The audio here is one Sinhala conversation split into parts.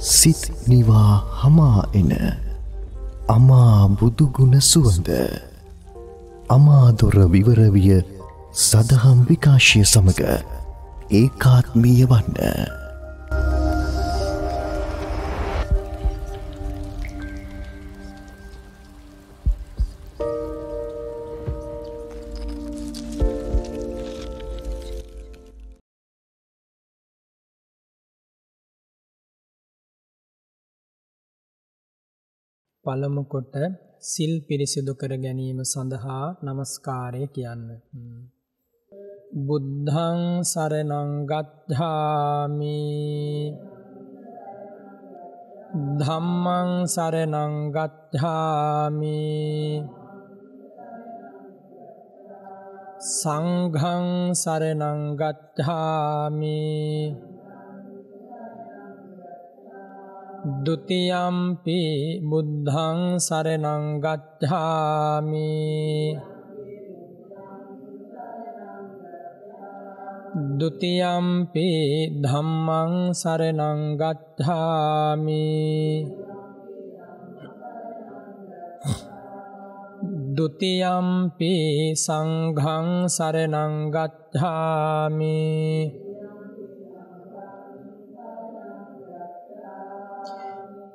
සිත් නිවා හමා එන අමා බුදුගුණ සුවඳ අමාදොර විවරවිය සදහම් විකාශය සමඟ ඒකාත්මීය වන්න. පළමු කොට සිල් පිරිසිදු කර ගැනීම සඳහා নমස්කාරය කියන්න. බුද්ධං සරණං ගච්ඡාමි ධම්මං සරණං ගච්ඡාමි සංඝං සරණං ගච්ඡාමි දුතියම්පි බුද්ධං සරණං ගච්ඡාමි දුතියම්පි ධම්මං සරණං ගච්ඡාමි දුතියම්පි සංඝං සරණං ගච්ඡාමි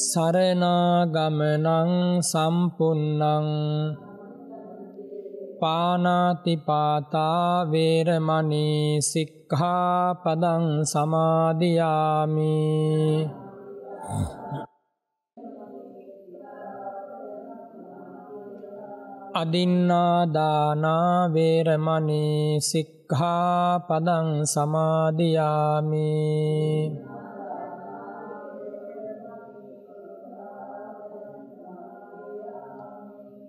සරණාගමනං සම්පුන්නං පානාතිපාතා වේරමණී සික්ඛාපදං සමාදියාමි අදින්නාදානා වේරමණී සික්ඛාපදං සමාදියාමි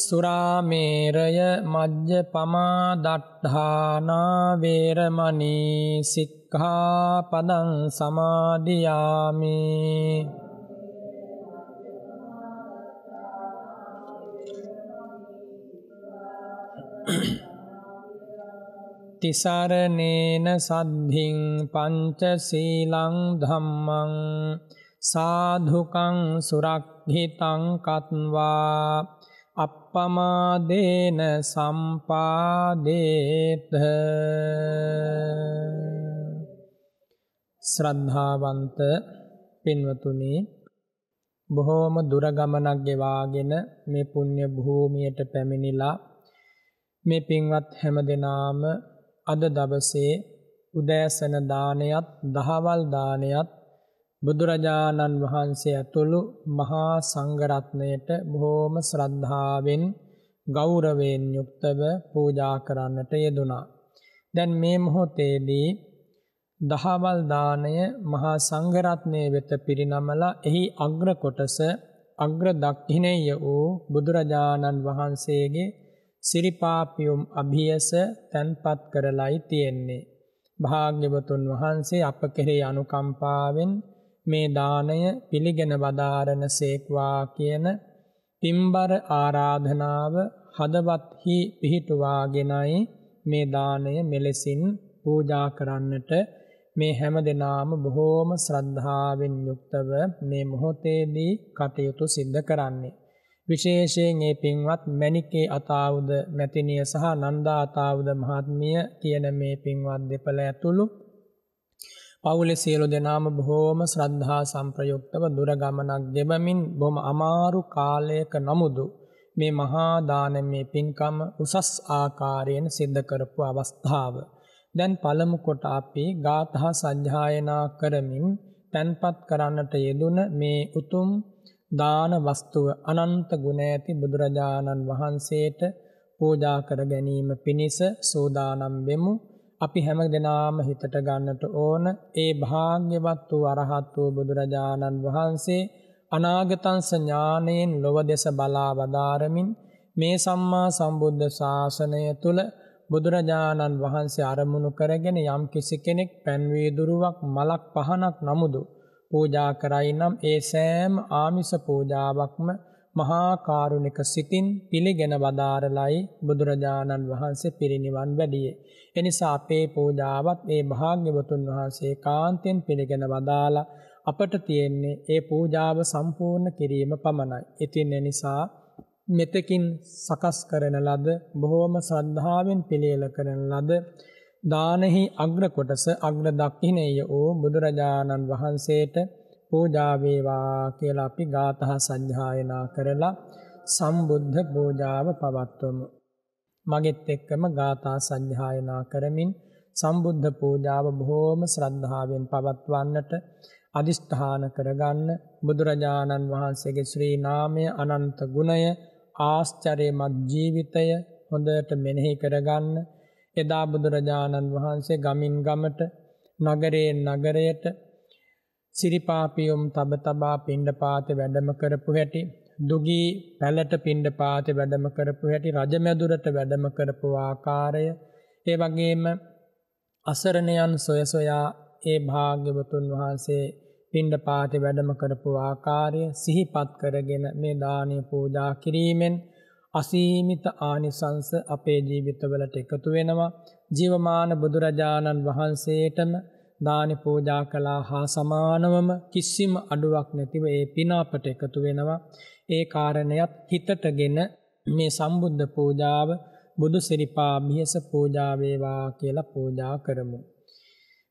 සුරාමේරය මජ්්‍ය පමා දට්ඨානා වේරමණී සික්ඛාපදං සමාදියාමි තිසරණේන සද්ධින් පංච සීලං ධම්මං සාධුකං සුරක්හිතං කත්වා පමාදේන සම්පාදේත ශ්‍රද්ධාවන්ත පින්වතුනි බොහෝම දුර ගමනක් ගෙවාගෙන මේ පුණ්‍ය භූමියට පැමිණිලා මේ පින්වත් හැම දෙනාම අද දවසේ උදෑසන දානයත් දහවල් දානයත් බුදුරජාණන් වහන්සේ ඇතුළු මහා සංඝරත්නයට බොහෝම ශ්‍රද්ධාවෙන් ගෞරවයෙන් යුක්තව පූජා කරන්නට යෙදුණා. දැන් මේ මොහොතේදී දහවල් දාණය මහා සංඝරත්නයේ වෙත පිරිනමලා එහි අග්‍ර කොටස අග්‍ර දක්ෂිණේය වූ බුදුරජාණන් වහන්සේගේ සිරිපාපියුම් අභියස තැන්පත් කරලයි තියෙන්නේ. භාග්‍යවතුන් වහන්සේ අප කෙරෙහි අනුකම්පාවෙන් මේ දානය පිළිගෙන වදාරණ සේක්වා කියන පිම්බර ආරාධනාව හදවත්හි පිහිටුවාගෙනයි මේ දානය මෙලෙසින් පූජා කරන්නට මේ හැම දෙනාම බොහෝම ශ්‍රද්ධාවෙන් යුක්තව මේ මොහොතේදී කටයුතු සිද්ධ කරන්නේ. විශේෂයෙන් ඒ පින්වත් මැණිකේ අතාවුද මැතිනිය සහ නන්දා අතාවුද මහත්මිය කියන මේ පින්වත් දෙපළ ඇතුළු පවුලෙ සියලු දෙනාම බොහෝම ශ්‍රද්ධහා සම්ප්‍රයුක්තව දුරගමනක් දෙබමින් බොම අමාරු කාලයක නමුදු මේ මහාදාන මේ පින්කම උසස් ආකාරයෙන් සිද්ධකරපු අවස්ථාව. දැන් පළමුකොට අපි ගාතහා සජ්්‍යායනා කරමින් තැන්පත් කරන්නට යෙදුන මේ උතුම් දාන වස්තුව අනන්ත ගුණ ඇති බුදුරජාණන් වහන්සේට පූජා කර ගැනීම පිණිස සූදානම් වෙමු අපි හැම දෙනාම හිතට ගන්නට ඕන ඒ භාග්‍යවත් වූ අරහත් වූ බුදුරජාණන් වහන්සේ අනාගතං සඥානයෙන් ලොව දෙස බලා වදාරමින් මේ සම්මා සම්බුද්ධ ශාසනය තුළ බුදුරජාණන් වහන්සේ අරමුණු කරගෙන යම් කිසි කෙනෙක් පැන්වීදුරුවක් මලක් පහනක් නමුදු පූජා කරයි නම් ඒ සෑම් ආමිස පූජාවක්ම මහා කාරුණික සිතින් පිළිගෙන වදාරලයි බුදුරජාණන් වහන්සේ පිරිනිවන් වැඩියේ. එනිසා අපේ පූජාවත් ඒ භාග්‍යවතුන් වහන්සේ කාන්තෙන් පිළිගෙන වදාලා අපට තියෙන්නේ ඒ පූජාව සම්පූර්ණ කිරීම පමණයි. ඉතින් එනිසා මෙතකින් සකස් කරන ලද බොහෝම ශ්‍රද්ධාවෙන් පිළියෙල කරන ලද දානෙහි අග්‍ර කොටස අග්‍ර දක්ෂිනේය වූ බුදුරජාණන් වහන්සේට පූජාවේවා කියලා අපි ගාතහ සංඥායනා කරලා සම්බුද්ධ පූජාව පවත්වමු. මගෙත් එක්කම ගාථා සංඥායනා කරමින් සම්බුද්ධ පූජාව බොහෝම ශ්‍රද්ධාවෙන් පවත්වන්නට අදිෂ්ඨාන කරගන්න බුදුරජාණන් වහන්සේගේ ශ්‍රී නාමය අනන්ත ගුණය ආශ්චර්යමත් ජීවිතය හොඳට මෙනෙහි කරගන්න එදා බුදුරජාණන් වහන්සේ ගමින් ගමට නගරයෙන් නගරයට සිරිපාපියුම් තබ තබා පිණ්ඩපාත වැඩම කරපු හැටි දුගී පැලට පිණ්ඩපාත වැඩම කරපු හැටි රජමැදුරට වැඩම කරපු ආකාරය ඒ වගේම අසරණයන් සොය සොයා ඒ භාග්‍යවතුන් වහන්සේ පිණ්ඩපාත වැඩම කරපු ආකාරය සිහිපත් කරගෙන මේ දානය පූජා කිරීමෙන් අසීමිත ආනිසංස අපේ ජීවිතවලට එකතු වෙනවා ජීවමාන බුදුරජාණන් වහන්සේටම දානි පූජා කළා හා සමානවම කිසිම අඩුවක් නැතිව ඒ පින අපට එකතු වෙනවා. ඒ කාරණයත් හිතටගෙන මේ සම්බුද්ධ පූජාව බුදු සිරිපා මියස පූජා වේවා කියලා පූජා කරමු.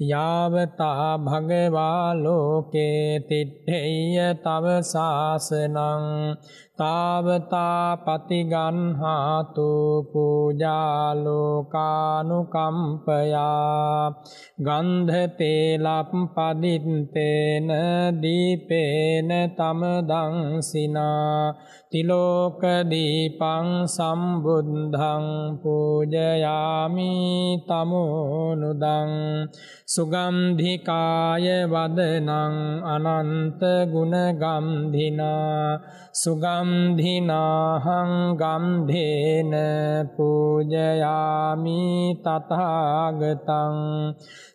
යාවතා භගවා ලෝකේ තිට්ඨේය තව සාසනං තාවතා පතිගන්හාතු පූජා ලෝකානුකම්පයා ගන්ධ තේලප්පදිත්තේන දීපේන තමදං සිනා තිලෝක දීපං සම්බුද්ධං පූජයාමි තමෝනුදං සුගම්ධිකාය වදනං අනන්ත ගුණගම්ධිනා සුගම්ධිනාහං ගම්ධේන පූජයාමි තථාගතං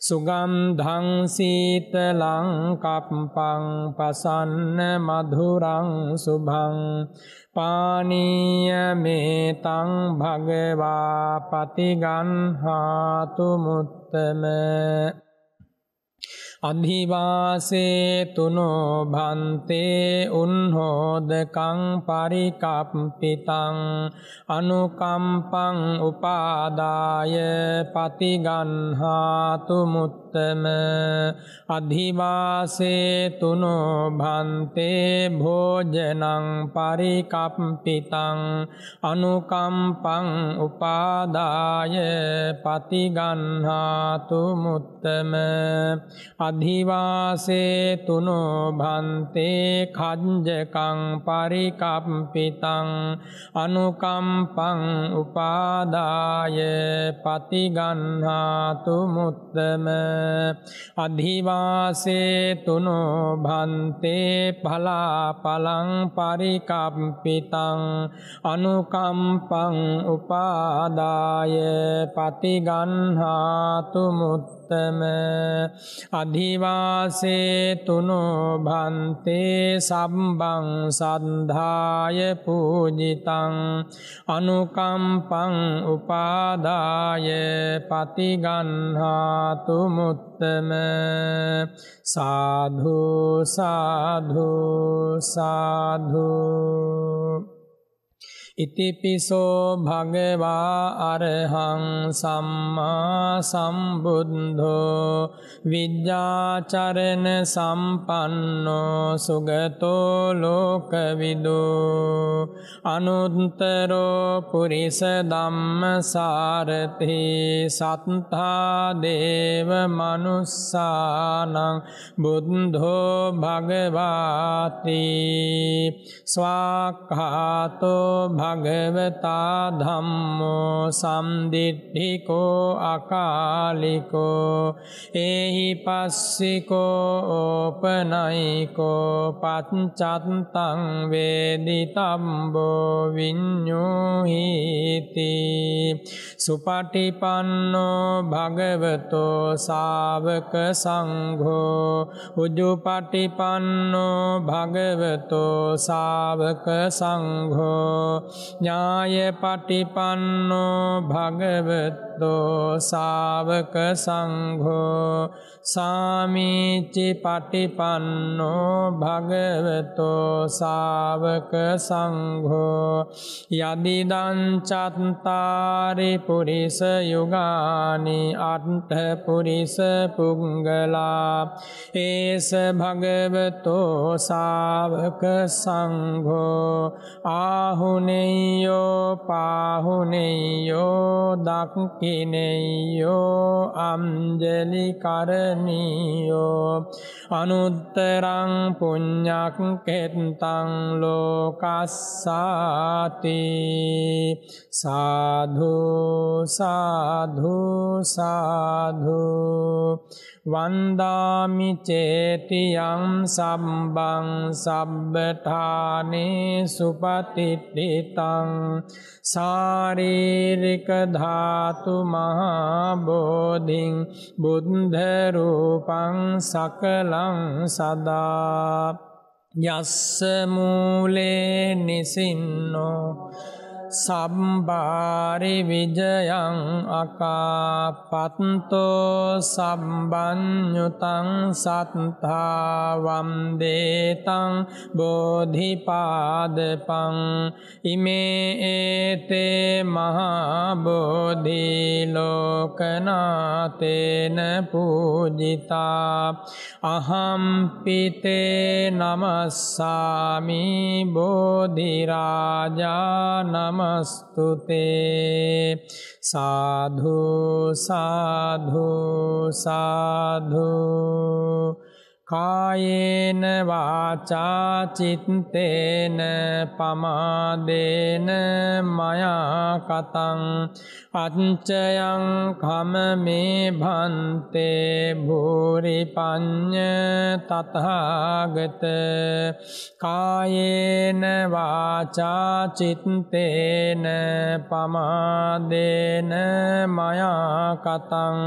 සුගම්ධං සීතලං කප්පං පසන්න මధుරං සුභං පානීය මේතං භගවා පතිගන්හාතු මුත්තම අධිවාසේ තුනෝ භන්තේ උන්හෝදකං පරිකප්පිතං අනුකම්පං උපාදාය පතිගන්හාතු මුත් උත්තම අධිවාසේතුනෝ භන්තේ භෝජනං පරිකප්පිතං අනුකම්පං උපාදාය පතිගන්හාතු මුත්තම අධිවාසේතුනෝ භන්තේ කංජකං පරිකම්පිතං අනුකම්පං උපාදාය පතිගන්හාතු මුත්තම අධිවාසේ තුනෝ භන්තේ පලාපලං පරිකම්පිතං අනුකම්පං උපාදාය පතිගන්හාතුමුත් උත්තම අධිවාසේ තුනෝ භන්තේ සම්බං සන්ධාය පූජිතං අනුකම්පං උපාදාය පතිගන්හාතු මුත්තම සාධු සාධු සාධූ ඉතිපිසෝ භගවා අරහං සම්මා සම්බුද්ධෝ විද්‍යාචරණ සම්පන්නෝ සුගතෝ ලෝකවිදෝ අනුත්තරෝ පුරිස ධම්ම සාරති සත්තා දේව මනුස්සානං බුද්ධෝ භගවාති ස්වාක්ඛාතෝ භග භාගවතා ධම්මෝ සම්දිට්ඨිකෝ අකාලිකෝ එහි පස්සිකෝ ඕපනයිකෝ පච්චත්තං වේදිතම්බෝ විඤ්ඤෝහීති සුපටිපන්නෝ භගවතෝ ශාවක සංඝෝ උජුපටිපන්නෝ භගවතෝ ශාවක සංඝෝ ඥාය පටිපන්නෝ භගවත්තෝ සාවක සංඝෝ සාමීචි පටිපන්නෝ භගවතෝ සාවක සංඝෝ යදිදංචත්තාරි පුරිස යුගානි අට්ඨ පුරිස පුංගලා ඒස භගවතෝ සාවක සංඝෝ ආහුනෙයෝ පාහුනෙයෝ දක්කිනෙයෝ අම්ජලි කරේ කරණීයෝ අනුත්තරං පුඤ්ඤක් කෙත්තං ලෝකස්සාති සාධු සාධු සාධු වන්දාමි චේතියම් සම්බං සබ්බඨානේ සුපතිට්ඨිතං ශාරීරික ධාතු මහා බෝධින් බුද්ධ රූපං සකලං සදා යස්ස මූලේ නිසින්නෝ සම්බාරි විජයං අකාපත්තෝ සම්බඥුතං සත්තාවම් දේතං බෝධිපාදපං ඉමේ ඒතේ මහාබෝධිලෝකනාතේන පූජිතා අහම්පිතේ නමස්සාමි බෝධිරාජා නම නමස්තුතේ සාධු සාධු සාධු කායේන වාචා චිත්තේන පමාදේන මයා කතං පච්චයං කම මේ භන්තේ භූරි පඤ්ඤ තතහාගත කායේන වාචා චිත්තේන පමාදේන මයා කතං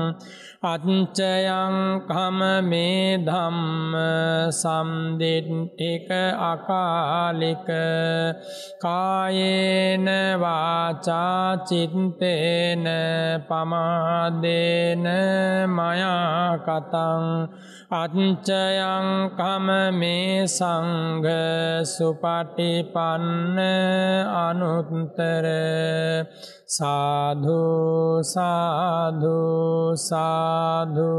අච්චයං කම මේ ධම්ම සම්දිට්ඨික අකාලික කායේන වාචා චිත්තේ තේන පමාදේන මයා කතං අච්චයං කම මේ සංඝ සුපටිපන්න අනුත්තර සාධු සාධු සාධු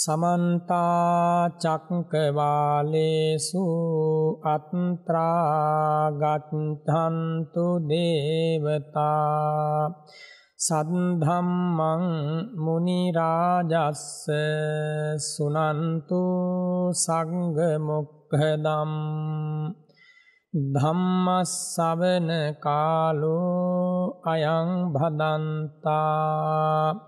සමන්තා චක්කවාලේසු අත්‍රාගත්හන්තු දේවතා සද්ධම්මං මුනිරාජස්ස සුනන්තු සංගමොක්හදම් ධම්මස්සවන කාලෝ අයං භදන්තා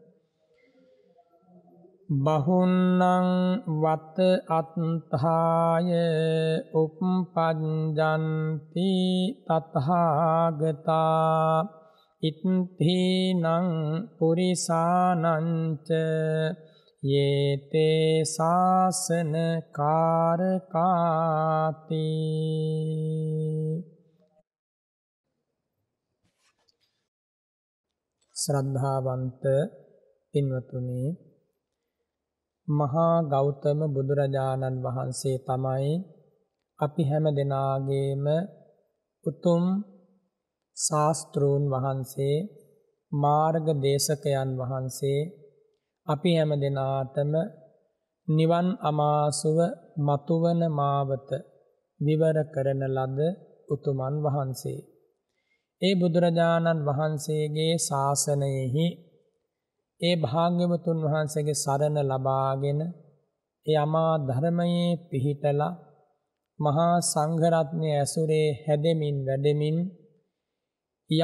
බහුන්නං වත අත්ථාය උප්පජ්ජන්ති තථාගතා ඉත්ථීනං පුරිසානංච යේතේ සාසන කාරකාති ශ්‍රද්ධාවන්ත පින්වතුනි මහා ගෞතම බුදුරජාණන් වහන්සේ තමයි අපි හැම දෙනාගේම උතුම් ශාස්තෘූන් වහන්සේ මාර්ග දේශකයන් වහන්සේ අපි හැම දෙනාටම නිවන් අමාසුව මතුවන මාවත විවර කරන ලද උතුමන් වහන්සේ. ඒ බුදුරජාණන් වහන්සේගේ ශාසනයෙහි ඒ භාග්‍යවතුන් වහන්සේගේ සරණ ලබාගෙන ඒ අමා ධර්මයේ පිහිටලා මහා සංඝරත්නය ඇසුරේ හැදෙමින් වැඩෙමින්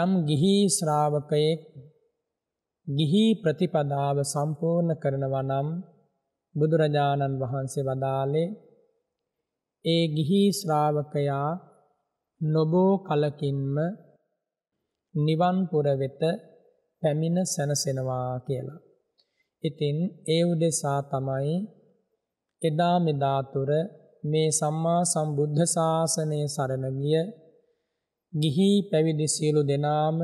යම් ගිහි ශ්‍රාවකයෙක් ගිහි ප්‍රතිපදාව සම්පූර්ණ කරනවා නම් බුදුරජාණන් වහන්සේ වදාලේ ඒ ගිහි ශ්‍රාවකයා නොබෝ කලකින්ම නිවන් පුර වෙත පැමිණ සැනසෙනවා කියලා. ඉතින් ඒ උදෙසා තමයි එදා මෙදා තුර මේ සම්මා සම්බුද්ධ ශාසනය සරණ ගිය ගිහි පැවිදි සියලු දෙනාම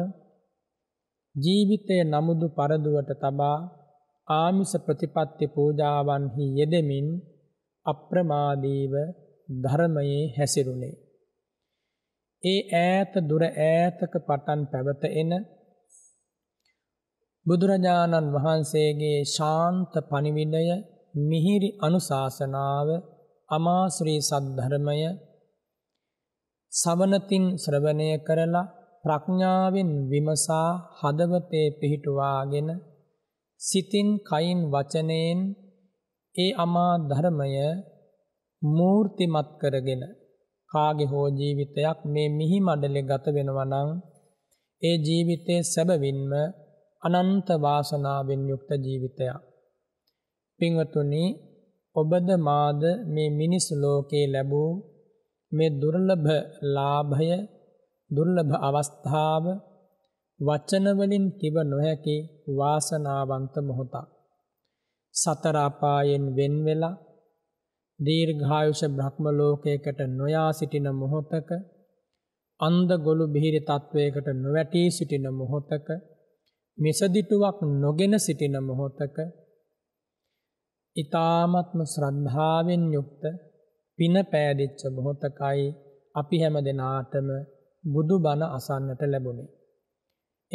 ජීවිතය නමුදු පරදුවට තබා ආමිස ප්‍රතිපත්ති පූජාවන්හි යෙදෙමින් අප්‍රමාදීව ධර්මයේ හැසිරුණේ. ඒ ඈත දුර ඈතක පටන් පැවත එන බුදුරජාණන් වහන්සේගේ ශාන්ත පණිවිඩය මිහිරි අනුශාසනාව අමාශ්‍රී සද්ධර්මය සවනතින් ශ්‍රවණය කරලා ප්‍රඥාවෙන් විමසා හදවතේ පිහිටුවාගෙන සිතින් කයින් වචනයෙන් ඒ අමා ධර්මය මූර්තිමත් කරගෙන කාගේ හෝ ජීවිතයක් මේ මිහි මඩලේ ගත වෙනවා නම් ඒ ජීවිතයේ සැබවින්ම අනන්ත වාසනාවෙන් යුක්ත ජීවිතයක්. පින්වතුනි ඔබද මාද මේ මිනිස් ලෝකේ ලැබූ මේ දුර්ලභ ලාභය දුර්ලභ අවස්ථාව වචනවලින් කිව නොහැකි වාසනාවන්ත මොහොතක්. සතර අපායෙන් වෙන් වෙලා දීර්ඝායුෂ බ්‍රහ්ම ලෝකයකට නොයා සිටින මොහොතක අන්ධ ගොළු බිහිරි තත්වයකට නොවැටී සිටින මොහොතක මිසදිටුවක් නොගෙන සිටින මොහොතක ඉතාමත්ම ශ්‍රද්ධාවෙන් යුක්ත පින පෑදිච්ච බොහොතකයි අපි හැම දෙනාටම බුදු බණ අසන්නට ලැබුණේ.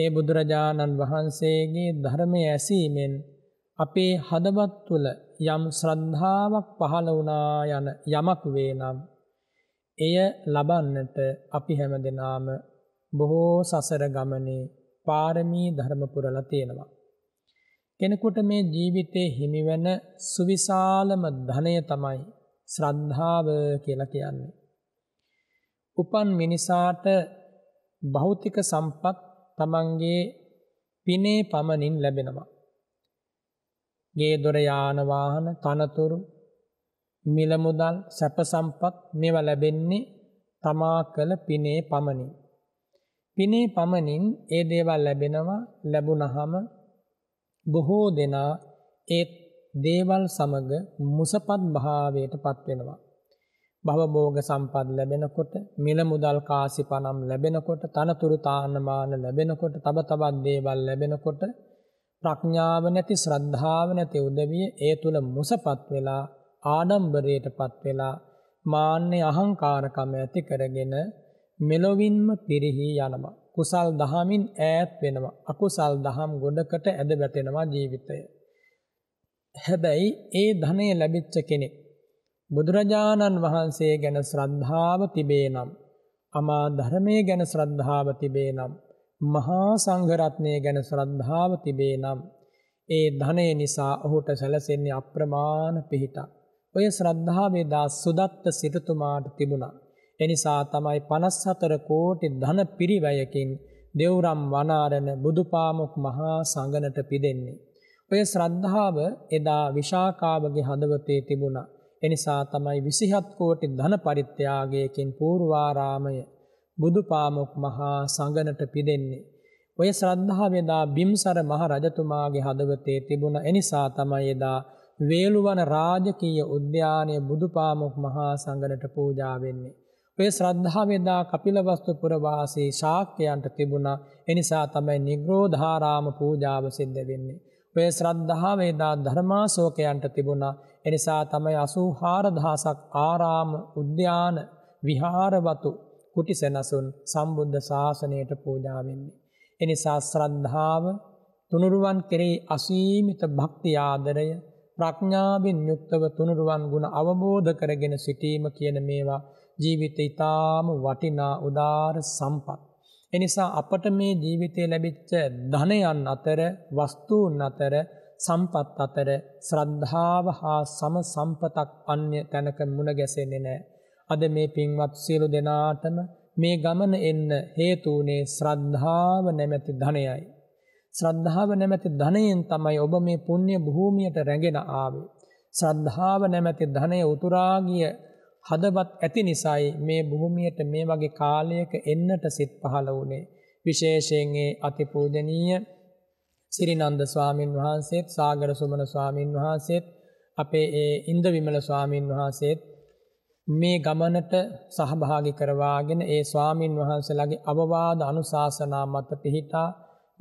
ඒ බුදුරජාණන් වහන්සේගේ ධර්මය ඇසීමෙන් අපේ හදවත් තුළ යම් ශ්‍රද්ධාවක් පහළ වුණා යන යමක් වේ නම් එය ලබන්නට අපි හැම දෙනාම බොහෝ සසර ගමනේ පාරමී ධර්මපුරල තියෙනවා. කෙනෙකුට මේ ජීවිතය හිමිවැන සුවිශාලම ධනය තමයි ශ්‍රද්ධාව කියල කියන්නේ. උපන් මිනිසාට භෞතික සම්පත් තමන්ගේ පිනේ පමණින් ලැබෙනවා. ගේ දොර යානවාහන තනතුරු මිලමුදල් සැපසම්පත් මෙව ලැබෙන්නේ තමා කළ පිනේ පමණින්. පිනේ පමණින් ඒ දේවල් ලැබෙනවා ලැබුණහම බොහෝ දෙනා ඒ දේවල් සමග මුසපත් භාවයට පත්වෙනවා. භවභෝග සම්පත් ලැබෙනකොට මිල මුදල් කාසි පනම් ලැබෙනකොට තනතුරු තානමාන ලැබෙනකොට තව තවත් දේවල් ලැබෙනකොට ප්‍රඥාව නැති ශ්‍රද්ධාව නැති උදවිය ඒ තුල මුසපත් වෙලා ආඩම්බරයටපත් වෙලා මාන්නේ අහංකාරකම ඇති කරගෙන මෙලොවින්ම පිරිහි යනවා. කුසල් දහමින් ඈත් වෙනවා. අකුසල් දහම් ගොඩකට ඇද වැටෙනවා ජීවිතය. හැබැයි ඒ ධනය ලැබිච්ච කෙනෙක්. බුදුරජාණන් වහන්සේ ගැන ශ්‍රද්ධාව තිබේ නම්. අමා ධර්මය ගැන ශ්‍රද්ධාව තිබේ නම්. මහා සංඝරත්නය ගැන ශ්‍රද්ධාව තිබේ නම්. ඒ ධනය නිසා ඔහුට සැලසෙන්නේ අප්‍රමාණ පිහිටක්. ඔය ශ්‍රද්ධාවේ දා සුදත්ත සිරතුමාට තිබුණා. එනිසා තමයි 54 කෝටි ධන පිරිවැයකින් දේවරම් වනාරණ බුදුපාමුක් මහා සංඝනට පිදෙන්නේ. ඔය ශ්‍රද්ධාව එදා විශාකාවගේ හදවතේ තිබුණා. එනිසා තමයි 27 කෝටි ධන පරිත්‍යාගයකින් පූර්වාරාමය බුදුපාමුක් මහා සංඝනට පිදෙන්නේ. ඔය ශ්‍රද්ධාව එදා බිම්සර මහ රජතුමාගේ හදවතේ තිබුණ එනිසා තමයි එදා වේලුවන රාජකීය උද්‍යානය බුදුපාමුක් මහා සංඝනට පූජා වෙන්නේ. ඔය ශ්‍රද්ධාවදා කපිලවස්තු පුරවාසී ශාක්‍යයන්ට තිබුණා එනිසා තමයි නිග්‍රෝධාරාම පූජාව සිද්ධ වෙන්නේ. ඔය ශ්‍රද්ධාවේදා ධර්මාශෝකයන්ට තිබුණා එනිසා තමයි අසූ හාරදහසක් ආරාම උද්‍යාන විහාරවතු කුටිසෙනසුන් සම්බුද්ධ ශාසනයට පූජාවෙන්නේ. එනිසා ශ්‍රද්ධාව තුනුරුවන් කෙරේ අසීමිත භක්තියාදරය ප්‍රඥාවෙන් යුක්තව තුනුරුවන් ගුණ අවබෝධ කරගෙන සිටීම කියන මේවා ජීවිතය ඉතාම වටිනා උදාර සම්පත්. එනිසා අපට මේ ජීවිතය ලැබිච්ච ධනයන් අතර වස්තුූන් අතර සම්පත් අතර ශ්‍රද්ධාව හා සම සම්පතක් අන්‍ය තැනක මුණ ගැසෙන්නේ නෑ. අද මේ පින්වත් සියලු දෙනාටම මේ ගමන එන්න හේතුනේ ශ්‍රද්ධාව නැමැති ධනයයි. ශ්‍රද්ධාව නැමැති ධනයෙන් තමයි ඔබ මේ පුුණ්‍ය භූමියයට රැගෙන ආවේ. ශ්‍රද්ධාව නැමැති ධනය උතුරාගිය හදවත් ඇති නිසායි මේ භූමියට මේ වගේ කාලයක එන්නට සිත් පහළ වුණේ. විශේෂයෙන් ඒ අතිපූජනීය සිරිනන්ද ස්වාමින් වහන්සේත් සාගර සුමන ස්වාමින් වහන්සේත් අපේ ඒ ඉන්ද විමල ස්වාමින් වහන්සේත් මේ ගමනට සහභාගි කරවාගෙන ඒ ස්වාමින් වහන්සේලාගේ අවවාද අනුශාසනා මත පිහිටා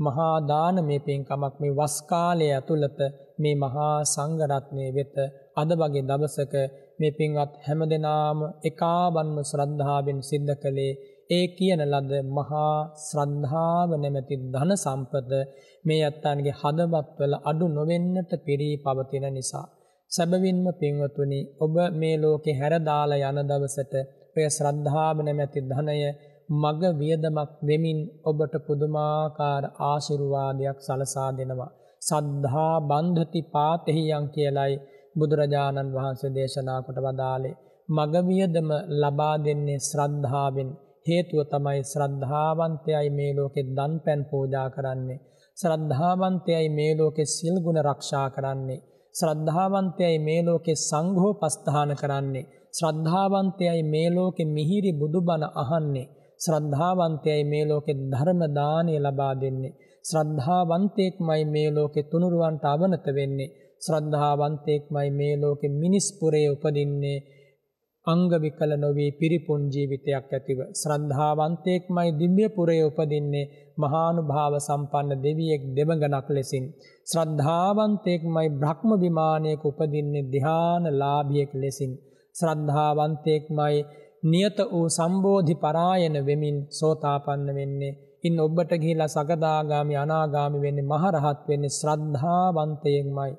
මහා දාන මේ පින්කමක් මේ වස් කාලය ඇතුළත මේ මහා සංඝ රත්නයේ වෙත අද වගේ දවසක මේ පින්වත් හැම දෙනාම එකාබන්ම ශ්‍රද්ධාවෙන් සිද්ධ කළේ ඒ කියන ලද මහා ශ්‍රද්ධාව නැමැති ධන සම්පත මේ අත්තාන්ගේ හදවත්වල අඩු නොවෙන්නට පිරී පවතින නිසා. සැබවින්ම පින්වතුනි ඔබ මේ ලෝකේ හැරදාලා යන දවසට ඔය ශ්‍රද්ධාව නැමැති ධනය මග වියදමක් වෙමින් ඔබට පුදුමාකාර ආශිර්වාදයක් සලසා දෙනවා. සද්ධා බන්ධති පාතෙහියන් කියලයි බුදුරජාණන් වහන්සේ දේශනා කොට වදාළේ මගවියදම ලබා දෙන්නේ ශ්‍රද්ධාවෙන් හේතුව තමයි ශ්‍රද්ධාවන්තයයි මේ ලෝකෙ දන් පැන් පූජා කරන්නේ ශ්‍රද්ධාවන්තයයි මේ ලෝකෙ සිල් ගුණ රක්ෂා කරන්නේ ශ්‍රද්ධාවන්තයයි මේ ලෝකෙ සංඝෝපස්ථාන කරන්නේ ශ්‍රද්ධාවන්තයයි මේ ලෝකෙ මිහිරි බුදුබණ අහන්නේ ශ්‍රද්ධාවන්තයයි මේ ලෝකෙ ධර්ම දාණය ලබා දෙන්නේ ශ්‍රද්ධාවන්තයෙක්මයි මේ ලෝකෙ තුනුරුවන්ට අවනත වෙන්නේ ශ්‍රද්ධාවන්තයෙක්මයි මේ ලෝකෙ මිනිස්පුරේ උපදින්නේ අංග විකල නොවී පිරිපුන් ජීවිතයක් ඇතිව ශ්‍රද්ධාවන්තයෙක්මයි දිව්‍යපුරේ උපදින්නේ මහානුභාව සම්පන්න දෙවියෙක් දෙවඟනක් ලෙසින් ශ්‍රද්ධාවන්තයෙක්මයි බ්‍රහ්ම විමානයක උපදින්නේ ධානලාභියෙක් ලෙසින් ශ්‍රද්ධාවන්තයෙක්මයි නියත වූ සම්බෝධි පරායන වෙමින් සෝතාපන්න වෙන්නේ ඉන් ඔබට ගිහිලා සකදාගාමි අනාගාමි වෙන්නේ මහරහත් වෙන්නේ ශ්‍රද්ධාවන්තයෙන්මයි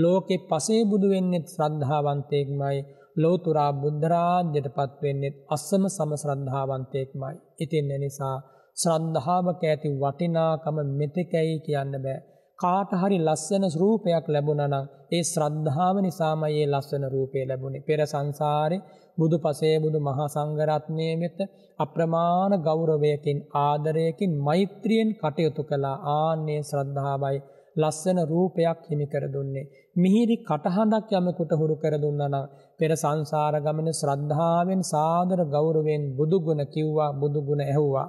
ලෝකෙ පසේ බුදු වෙන්නෙත් ශ්‍රද්ධාවන්තයෙක්මයි ලෝතුරා බුද්ධරාජ්‍යයට පත්වෙන්නෙත් අස්සම සම ශ්‍රද්ධාවන්තයෙක්මයි. ඉතින් නිසා ශ්‍රද්ධාවක ඇති වටිනාකම මෙතෙකැයි කියන්න බෑ. කාට හරි ලස්සන රූපයක් ලැබුණනම් ඒ ශ්‍රද්ධාව නිසාම ඒ ලස්සන රූපය ලැබුණේ. පෙර සංසාරේ බුදු පසේ බුදු මහා සංඝරත්නයේ මෙත අප්‍රමාණ ගෞරවයකින් ආදරයකින් මෛත්‍රියෙන් කටයුතු කළා. ආන්නේ ශ්‍රද්ධාවයි ලස්සන රූපයක් හිමි කර දුන්නේ. මිහිරි කටහඬක් යමෙකුට හුරු කර දුන්නා පෙර සංසාර ගමන ශ්‍රද්ධාවෙන් සාදර ගෞරවයෙන් බුදු ගුණ කිව්වා බුදු ගුණ ඇහුවා.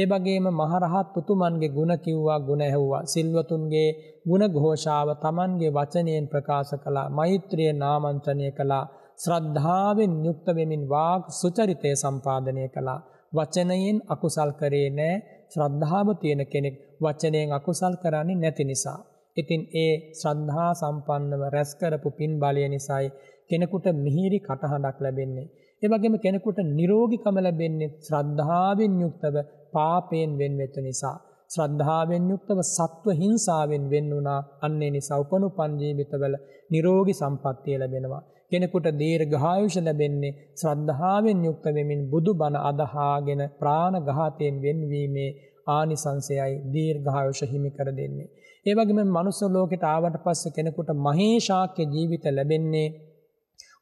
ඒ වගේම මහරහත් පුතුමන්ගේ ගුණ කිව්වා ගුණ ඇහුවා. සිල්වතුන්ගේ ගුණ ഘോഷාව Tamanගේ වචනයෙන් ප්‍රකාශ කළා. මෛත්‍රිය නාමන්ත්‍රණය කළා. ශ්‍රද්ධාවෙන් යුක්ත වෙමින් වාග් සුචරිතය සම්පාදනය කළා. වචනයෙන් අකුසල් කරේ නැහැ. ශ්‍රද්ධාව තියෙන කෙනෙක් වචනයෙන් අකුසල් කරන්නේ නැති නිසා. ඉතින් ඒ ශ්‍රද්ධා සම්පන්නව රැස් කරපු පින් බලය නිසායි කෙනෙකුට මිහිරි කටහඬක් ලැබෙන්නේ. ඒ වගේම කෙනෙකුට නිරෝගීකම ලැබෙන්නේ ශ්‍රද්ධාවෙන් යුක්තව පාපයෙන් වෙන්වෙච්ච නිසා. ශ්‍රද්ධාවෙන් යුක්තව සත්ව හිංසාවෙන් වෙන් වුණා. අන්නේ නිසා උපනුපන් ජීවිතවල නිරෝගී සම්පත්තිය ලැබෙනවා. කෙනෙකුට දීර්ඝායුෂ ලැබෙන්නේ ශ්‍රද්ධාවෙන් යුක්ත වෙමින් බුදුබණ අදහාගෙන ප්‍රාණඝාතයෙන් වෙන්වීමේ ආනිසංසයයි දීර්ඝායුෂ හිමි කර දෙන්නේ. ඒ වගේම මනුස්ස ලෝකෙට ආවට පස්සේ කෙනෙකුට මහේශාක්‍ය ජීවිත ලැබෙන්නේ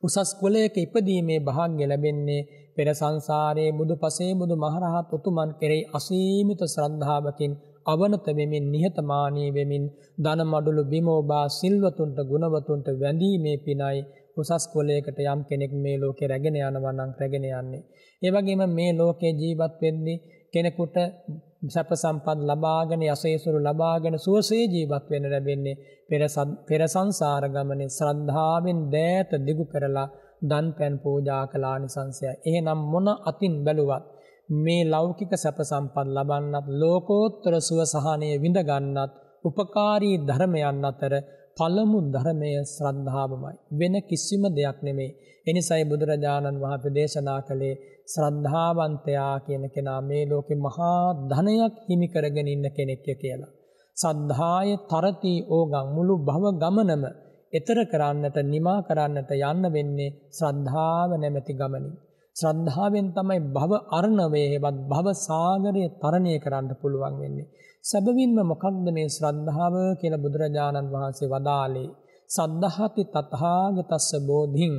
උසස් කුලයක ඉපදීමේ භාග්‍ය ලැබෙන්නේ පෙර සංසාරයේ බුදු පසේ බුදු මහරහත් උතුමන් කෙරෙහි අසීමිත ශ්‍රද්ධාවකින් අවනත වෙමින් නිහතමානී වෙමින් ධන මඩුළු බිමෝබා සිල්වතුන්ට ගුණවතුන්ට වැඳීමේ පිනයි උසස් කොලයකට යම් කෙනෙක් මේ ලෝකේ රැගෙන යනවා නම් රැගෙන යන්නේ. ඒ වගේම මේ ලෝකේ ජීවත් වෙන්නේ කෙනෙකුට සැප සම්පත් ලබාගෙන යසේසුරු ලබාගෙන සුවසේ ජීවත් වෙන්න ලැබෙන්නේ පෙර පෙර සංසාර ගමනේ ශ්‍රද්ධාවෙන් දෑත දිගු කරලා දන් පෑන් පූජා කළා නිසංසය. එහෙනම් මොන අතින් බැලුවත් මේ ලෞකික සැප සම්පත් ලබන්නත් ලෝකෝත්තර සුව සහනය විඳ ගන්නත් උපකාරී ධර්මයන් අතර පළමු ධර්මය ශ්‍රද්ධාවමයි. වෙන කිසිම දෙයක් නෙමේ. එනිසයි බුදුරජාණන් වහන්සේ දේශනා කළේ ශ්‍රද්ධාවන්තයා කියන කෙනා මේ ලෝකේ මහා ධනයක් හිමි කරගෙන ඉන්න කෙනෙක් කියලා. සද්ධාය තරති ඕගම් මුළු භව ගමනම එතර කරන්නට නිමා කරන්නට යන්න වෙන්නේ ශ්‍රද්ධාව නැමැති ගමනින්. ශ්‍රද්ධාවෙන් තමයි භව අරණවයේවත් භව සාගරය තරණය කරන්න පුළුවන් වෙන්නේ. සැබවින්ම මොකක්ද මේ ශ්‍රද්ධාව කියලා බුදුරජාණන් වහන්සේ වදාළේ සද්ධාති තථාගතස්ස බෝධින්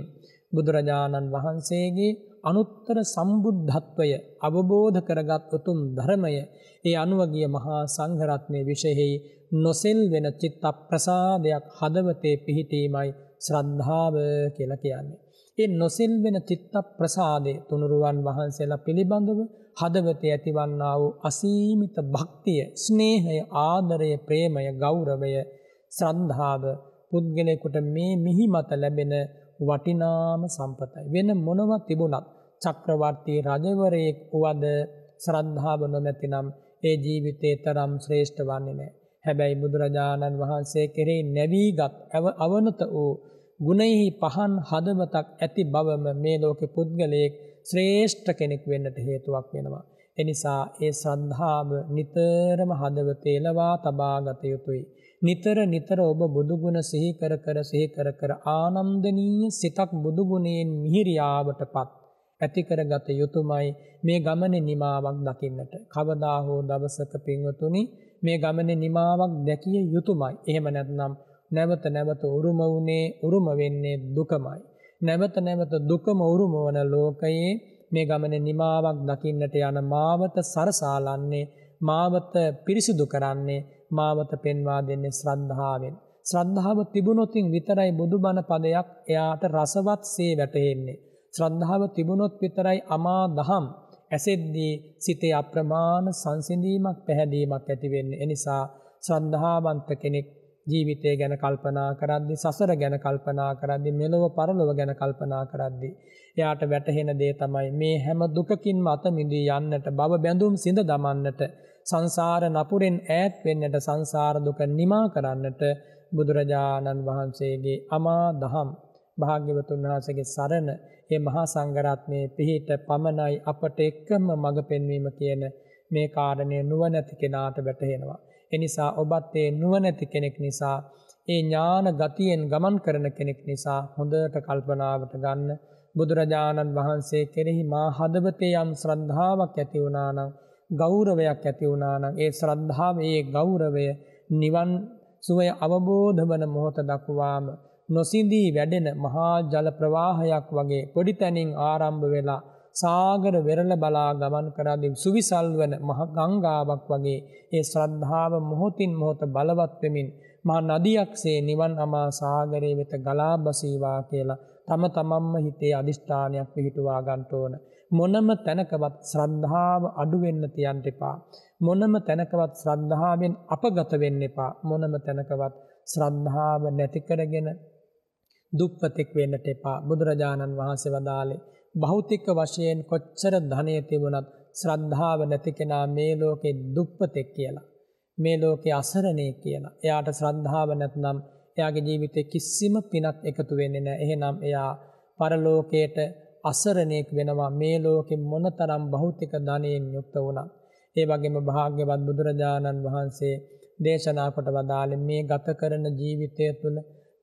බුදුරජාණන් වහන්සේගේ අනුත්තර සම්බුද්ධත්වය අවබෝධ කරගත් උතුම් ධර්මය ඒ අනුවගිය මහා සංඝරත්නයේ විශේෂයි නොසෙල් වෙන චිත්ත ප්‍රසාදයක් හදවතේ පිහිටීමයි ශ්‍රද්ධාව කියලා කියන්නේ. ඒ නොසෙල් වෙන චිත්ත ප්‍රසාදේ තුනුරුවන් වහන්සේලා පිළිබඳව හදවතේ ඇතිවන්නා වූ අසීමිත භක්තිය, ස්නේහය, ආදරය, ප්‍රේමය, ගෞරවය, ශ්‍රද්ධාව පුද්ගලයෙකුට මේ මිහිමත ලැබෙන වටිනාම සම්පතයි. වෙන මොනව තිබුණත් චක්‍රවර්තී රජවරයෙක් වුවද ශ්‍රද්ධාව නොමැතිනම් ඒ ජීවිතේ තරම් ශ්‍රේෂ්ඨ වන්නේ නැහැ. හැබැයි බුදුරජාණන් වහන්සේ කෙරෙහි නැවීගත් අවනත වූ ගුණෙහි පහන් හදවතක් ඇති බවම මේ ලෝකේ පුද්ගලයෙක් ශ්‍රේෂ්ඨ කෙනෙක් වෙන්නට හේතුවක් වෙනවා. එනිසා ඒ සද්ධාව නිතරම හදවතේලවා තබාගත යුතුයි. නිතර නිතර ඔබ බුදුගුණ සිහිකර කර සිහිකර කර ආනම්දනීය සිතක් බුදුගුණයෙන් මිහිරියාවට පත්. ඇතිකරගත යුතුමයි මේ ගමන නිමාවක් දකින්නට. කවදා හෝ දවසක පින්වතුනි මේ ගමන නිමාවක් දැකිය යුතුමයි. එහෙම නැත්නම් නැවත නැවත උරුම වුණේ උරුම වෙන්නේ දුකමයි. නැවත නැවත දුකම උරුම වන ලෝකයේ මේ ගමනේ නිමාවක් දකින්නට යන මාවත සරසාලන්නේ මාවත පිරිසිදු කරන්නේ මාවත පෙන්වා දෙන්නේ ශ්‍රද්ධාවෙන් ශ්‍රද්ධාව තිබුණොත් විතරයි බුදුබණ පදයක් එයාට රසවත්සේ වැටහෙන්නේ ශ්‍රද්ධාව තිබුණොත් විතරයි අමා දහම් ඇසෙද්දී සිතේ අප්‍රමාණ සංසිඳීමක් පැහැදීමක් ඇති වෙන්නේ එනිසා ශ්‍රද්ධාවන්ත කෙනෙක් ජීවිතය ගැන කල්පනා කරද්දි සසර ගැන කල්පනා කරද්දි මෙලොව පරලොව ගැන කල්පනා කරද්දි. එයාට වැටහෙන දේ තමයි මේ හැම දුකකින්ම අත මිදී යන්නට බව බැඳුම් සිඳ දමන්නට සංසාර නපුරෙන් ඈත් වෙන්නට සංසාර දුක නිමා කරන්නට බුදුරජාණන් වහන්සේගේ අමා දහම් භාග්‍යවතුන් වහන්සේගේ සරණ මේ මහා සංඝරත්නයේ පිහිට පමණයි අපට එකම මඟ පෙන්වීම කියන මේ කාරණය නුවණැති කෙනාට වැටහෙනවා. එනිසා ඔබත් ඒ නුවණැති කෙනෙක් නිසා ඒ ඥාන ගතියෙන් ගමන් කරන කෙනෙක් නිසා හොඳට කල්පනාවට ගන්න බුදුරජාණන් වහන්සේ කෙරෙහි මා හදවතේ යම් ශ්‍රද්ධාවක් ඇති වුණා නම් ගෞරවයක් ඇති වුණා නම් ඒ ශ්‍රද්ධාව ඒ ගෞරවය නිවන් සුවය අවබෝධ වන මොහොත දක්වාම නොසිඳී වැඩෙන මහා ජල ප්‍රවාහයක් වගේ පොඩි තැනින් ආරම්භ වෙලා සාගර වෙරළ බලා ගමන් කරාදී සුවිසල් වන මහ ගංගාවක් වගේ ඒ ශ්‍රද්ධාව මොහොතින් මොහොත බලවත් වෙමින් මහා නදියක්සේ නිවන් අමා සාගරයේ වෙත ගලා බසීවා කියලා තම තමන්ම හිතේ අදිෂ්ඨානයක් පිහිටුවා ගන්න ඕන. මොනම තැනකවත් ශ්‍රද්ධාව අඩු වෙන්න තියන්න එපා. මොනම තැනකවත් ශ්‍රද්ධාවෙන් අපගත වෙන්න එපා. මොනම තැනකවත් ශ්‍රද්ධාව නැති කරගෙන දුප්පතෙක් වෙන්නට එපා. බුදුරජාණන් වහන්සේ වදාළේ භෞතික වශයෙන් කොච්චර ධනය තිබුණත් ශ්‍රද්ධාව නැති කෙනා මේ ලෝකේ දුප්පතෙක් කියලා. මේ ලෝකේ අසරණේ කියලා. එයාට ශ්‍රද්ධාව නැත්නම් එයාගේ ජීවිතේ කිසිම පිනක් එකතු වෙන්නේ නැහැ. එහෙනම් එයා පරලෝකයට අසරණෙක් වෙනවා. මේ ලෝකේ මොනතරම් භෞතික ධනයෙන් යුක්ත වුණා. ඒ වගේම භාග්‍යවත් බුදුරජාණන් වහන්සේ දේශනා කොට වදාළේ මේ ගත කරන ජීවිතය තුළ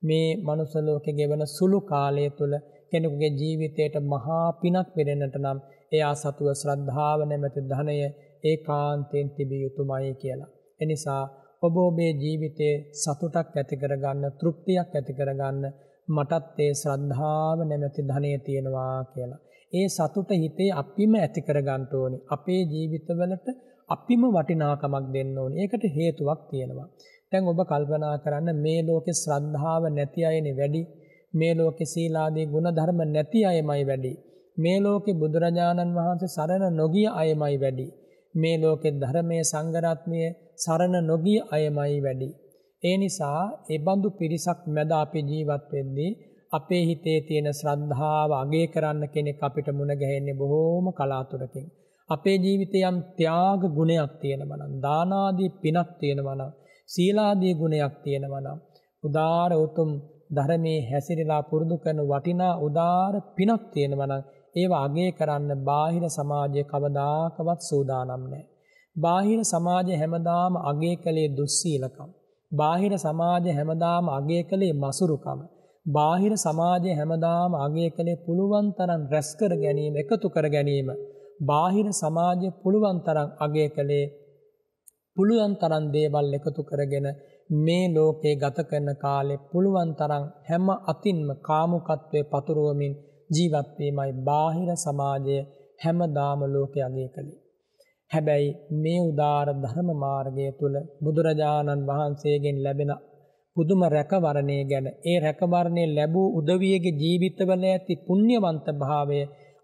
මේ මනුස්ස ලෝකේ ගෙවන සුළු කාලය තුළ කෙනෙකුගේ ජීවිතයට මහා පිනක් වෙරෙන්නට නම් එයා සතුව ශ්‍රද්ධාව නැමැති ධනය ඒකාන්තයෙන් තිබිය යුතුමයි කියලා. එනිසා ඔබ ඔබේ ජීවිතේ සතුටක් ඇති කරගන්න, තෘප්තියක් ඇති කරගන්න මටත් ඒ ශ්‍රද්ධාව නැමැති ධනය තියෙනවා කියලා. ඒ සතුට හිතේ අපිම ඇති කරගන්න ඕනේ. අපේ ජීවිතවලට අපිම වටිනාකමක් දෙන්න ඕනේ. ඒකට හේතුවක් තියෙනවා. දැන් ඔබ කල්පනා කරන්න මේ ලෝකේ ශ්‍රද්ධාව නැති අයනේ වැඩි. මේ ලෝකේ සීලාදී ගුණධර්ම නැති අයමයි වැඩි. මේ ලෝකේ බුදුරජාණන් වහන්සේ සරණ නොගිය අයමයි වැඩි. මේ ලෝකේ ධර්මයේ සංගරත්නය සරණ නොගිය අයමයි වැඩි. ඒ නිසා ඒ බඳු පිරිසක් මැද අපි ජීවත් වෙද්දී අපේ හිතේ තියෙන ශ්‍රද්ධාව අගය කරන්න කෙනෙක් අපිට මුණ ගැහෙන්නේ බොහෝම කලාතුරකින්. අපේ ජීවිතේ යම් ත්‍යාග ගුණයක් තියෙනවා නම්, දානාදී පිනක් තියෙනවා නම්, සීලාදී ගුණයක් තියෙනවා නම්, උදාර උතුම් ධර්මයේ හැසිරලා පුරුදු කරන වටිනා උදාාර පිනක් තියෙනවා නම් ඒව අගය කරන්න බාහිර සමාජය කවදාකවත් සූදානම් නැහැ. බාහිර සමාජය හැමදාම අගය කළේ දුස්සීලකම්. බාහිර සමාජය හැමදාම අගය කළේ මසුරුකම. බාහිර සමාජය හැමදාම අගය කළේ පුළුවන් තරම් රැස් කර ගැනීම, එකතු කර ගැනීම. බාහිර සමාජය පුළුවන් තරම් අගය කළේ පුළුවන් තරම් දේවල් එකතු කරගෙන මේ ලෝකේ ගත කරන කාලේ පුළුවන් තරම් හැම අතින්ම කාමුකත්වයේ පතුරවමින් ජීවත් වීමයි බාහිර සමාජය හැමදාම ලෝකයගේ කලේ. හැබැයි මේ උදාර ධර්ම මාර්ගය තුල බුදුරජාණන් වහන්සේගෙන් ලැබෙන පුදුම රැකවරණය ගැන ඒ රැකවරණය ලැබූ උදවියගේ ජීවිතවල ඇති පුණ්‍යවන්ත භාවය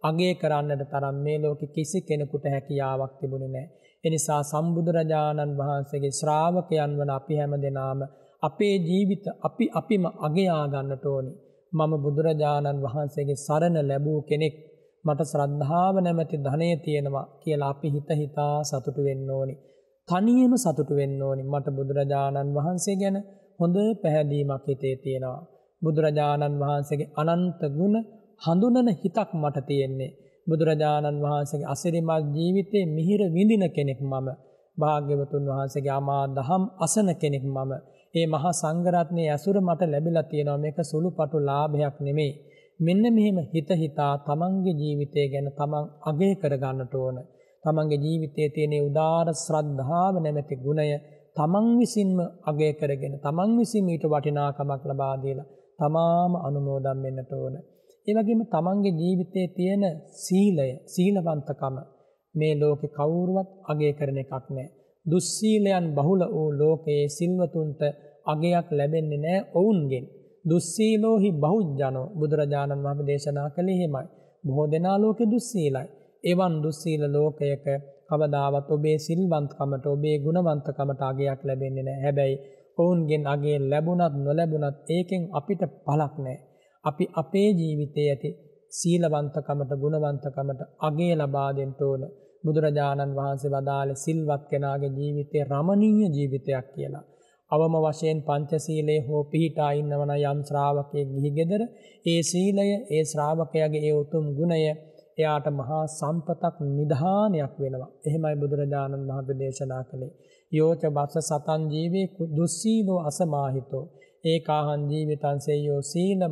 අගය කරන්නට තරම් මේ ලෝකෙ කිසි කෙනෙකුට හැකියාවක් තිබුණේ නැහැ. එනිසා සම්බුදුරජාණන් වහන්සේගේ ශ්‍රාවකයන් වන අපි හැම දෙනාම අපේ ජීවිත අපි අපිම අගයාගන්නට ඕනි. මම බුදුරජාණන් වහන්සේගේ සරණ ලැබූ කෙනෙක් මට ශ්‍රද්ධාව නැමැති ධනය තියෙනවා කියලා අපි හිත හිතා සතුටු වෙන්න ඕනි. තනියම සතුටු වෙන්න ඕනි. මට බුදුරජාණන් වහන්සේ ගැන හොඳ පැහැදීමක් හිතේ තියෙනවා. බුදුරජාණන් වහන්සේගේ අනන්ත ගුණ හඳුනන හිතක් මට තියෙන්නේ. බුදුරජාණන් වහන්සේගේ අසිරිමත් ජීවිතේ මිහිර විඳින කෙනෙක් මම. භාග්‍යවතුන් වහන්සේගේ අමා දහම් අසන කෙනෙක් මම. ඒ මහා සංඝරත්නයේ ඇසුර මට ලැබිලා තියෙනවා මේක සුළුපටු ලාභයක් නෙමෙයි. මෙන්න මෙහෙම හිත හිතා තමන්ගේ ජීවිතය ගැන තමන් අගය කරගන්නට ඕන. තමන්ගේ ජීවිතයේ තියෙන උදාර ශ්‍රද්ධාව නැමැති ගුණය තමන් විසින්ම අගය කරගෙන තමන් විසින් ඊට වටිනාකමක් ලබා දීලා තමාම අනුමෝදන් වෙන්නට ඕන. ඒවගේම තමන්ගේ ජීවිතයේ තියෙන සීලය සීලවන්තකම මේ ලෝකෙ කවුරුවත් අගේ කරන එකක් නෑ. දුස්සීලයන් බහුල වූ ලෝකයේ සිල්වතුන්ට අගයක් ලැබෙන්නේ නෑ ඔවුන්ගෙන්. දුස්සීලෝහි බෞද්ජනෝ බුදුරජාණන් වහම දේශනා කළ හෙමයි. බොහෝ දෙනා ලෝකෙ දුස්සීලයි. එවන් දුස්සීල ලෝකයක කවදාවත් ඔබේ සිල්වන්තකමට ඔබේ ගුණවන්තකමට අගයක් ලැබෙන්නේ නෑ හැබැයි ඔවුන්ගෙන් අගේ ලැබුණත් නොලැබුණත් ඒකෙන් අපිට පලක් නෑ. අපි අපේ ජීවිතයේ ඇති සීලවන්තකමට ගුණවන්තකමට අගේ ලබාදෙන්ට ඕන බුදුරජාණන් වහන්සේ වදාළ සිල්වත් කෙනාගේ ජීවිතය රමණීය ජීවිතයක් කියලා. අවම වශයෙන් පංචසීලයේ හෝ පිහිටා ඉන්නවන යම් ශ්‍රාවකයෙක් ගිහි ගෙදර ඒ සීලය ඒ ශ්‍රාවකයාගේ ඒ උතුම් ගුණය එයාට මහා සම්පතක් නිධානයක් වෙනවා. එහෙමයි බුදුරජාණන් වහන්සේ දේශනා කළේ. යෝච බස්ස සතන් ජීවේ දුස්සීලෝ අසමාහිතෝ ඒකාහං ජීවිතං සේයෝ සීලම්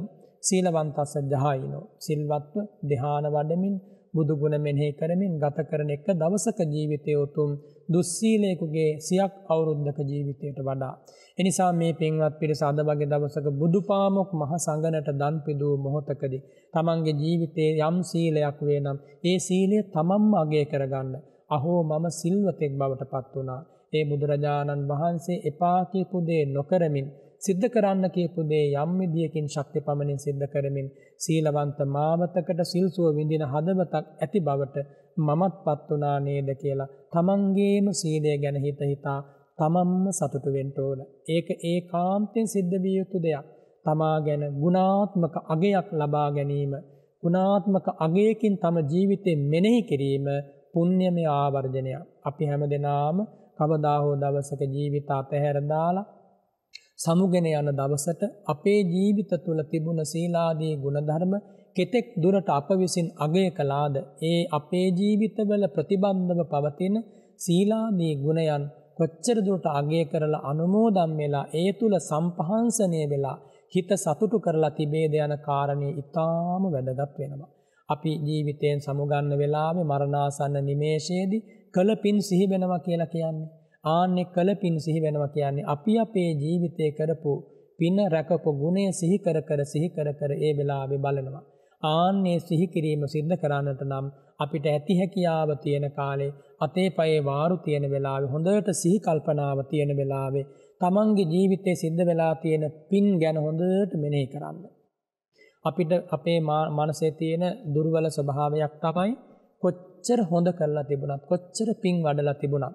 සීලවන්තස්ස ජහයිනෝ සිල්වත්ව ධ්‍යාන වඩමින් බුදු ගුණ මෙනෙහි කරමින් ගත කරන එක දවසක ජීවිතය උතුම් දුස්සීලයෙකුගේ සියක් අවුරුද්දක ජීවිතයට වඩා එනිසා මේ පින්වත් පිරිස අද වගේ දවසක බුදුපාමොක් මහ සංඝනට දන් පිදූ මොහොතකදී තමන්ගේ ජීවිතයේ යම් සීලයක් වේ නම් ඒ සීලය තමන්ම අගය කරගන්න අහෝ මම සිල්වතෙක් බවට පත් වුණා ඒ බුදුරජාණන් වහන්සේ එපා කියපු දේ නොකරමින් සිද්ධ කරන්න කියපු දේ යම් විදියකින් ශක්ති පමණින් සිද්ධ කරමින් සීලවන්ත මාවතකට සිල්සුව විඳින හදවතක් ඇති බවට මමත්පත් වුණා නේද කියලා තමන්ගේම සීලය ගැන හිත හිතා තමන්ම සතුටු වෙන්න ඕන. ඒක ඒකාන්තයෙන් සිද්ධ විය යුතු දෙයක්. තමා ගැන ගුණාත්මක අගයක් ලබා ගැනීම, ගුණාත්මක අගයකින් තම ජීවිතේ මෙනෙහි කිරීම පුණ්‍යමය ආවර්ජනයක්. අපි හැමදෙනාම කවදා හෝ දවසක ජීවිත අතහැර දාලා සමුගෙන යන දවසට අපේ ජීවිත තුළ තිබුණ සීලාදී ගුණධර්ම කෙතෙක් දුරට අප විසින් අගය කළාද ඒ අපේ ජීවිතවල ප්‍රතිබන්ධව පවතින සීලාදී ගුණයන් කොච්චර දුරට අගය කරලා අනුමෝදම් වෙලා ඒ තුල සම්පහන්සණය වෙලා හිත සතුටු කරලා තිබේද යන කාරණේ ඊටාම වැදගත් වෙනවා. අපි ජීවිතයෙන් සමුගන්න වෙලාවේ මරණාසන්න නිමේෂයේදී කළ පින් සිහි වෙනවා කියලා කියන්නේ ආන්නේ කළ පින් සිහි වෙනවා කියන්නේ අපි අපේ ජීවිතේ කරපු පින රැකපු ගුණය සිහි කර කර සිහි කර කර ඒ වෙලාවේ බලනවා. ආන්නේ සිහි කිරීම සිද්ධ කරන්නට නම් අපිට ඇති හැකියාව තියෙන කාලේ අතේ පයේ වාරු තියෙන වෙලාවේ හොඳට සිහි කල්පනාව තියෙන වෙලාවේ තමන්ගේ ජීවිතේ සිද්ධ වෙලා තියෙන පින් ගැන හොඳට මෙනෙහි කරන්න. අපිට අපේ මනසේ තියෙන දුර්වල ස්වභාවයක් තමයි කොච්චර හොඳ කරලා තිබුණත් කොච්චර පින් වඩලා තිබුණත්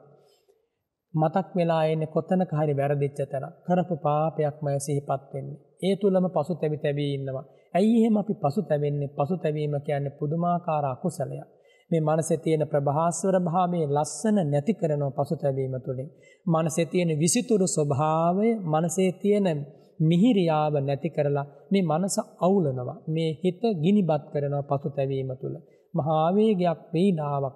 මතක් වෙලා එන්නේ කොතනක හරි වැරදිච්ච තැන කරපු පාපයක්මය සිහිපත් වෙන්නේ. ඒ තුලම පසු තැවි තැවි ඉන්නවා. ඇයි එහෙම අපි පසු තැවෙන්නේ? පසු තැවීම කියන්නේ පුදුමාකාර අකුසලයක්. මේ මනසේ තියෙන ප්‍රභාස්වර භාවයේ ලස්සන නැති කරන පසු තැවීම තුලින් මනසේ තියෙන විසිතුරු ස්වභාවය, මනසේ තියෙන මිහිරියාව නැති කරලා මේ මනස අවුලනවා. මේ හිත ගිනිබත් කරනවා පසු තැවීම තුල. මහා වේගයක් වේඩාවක්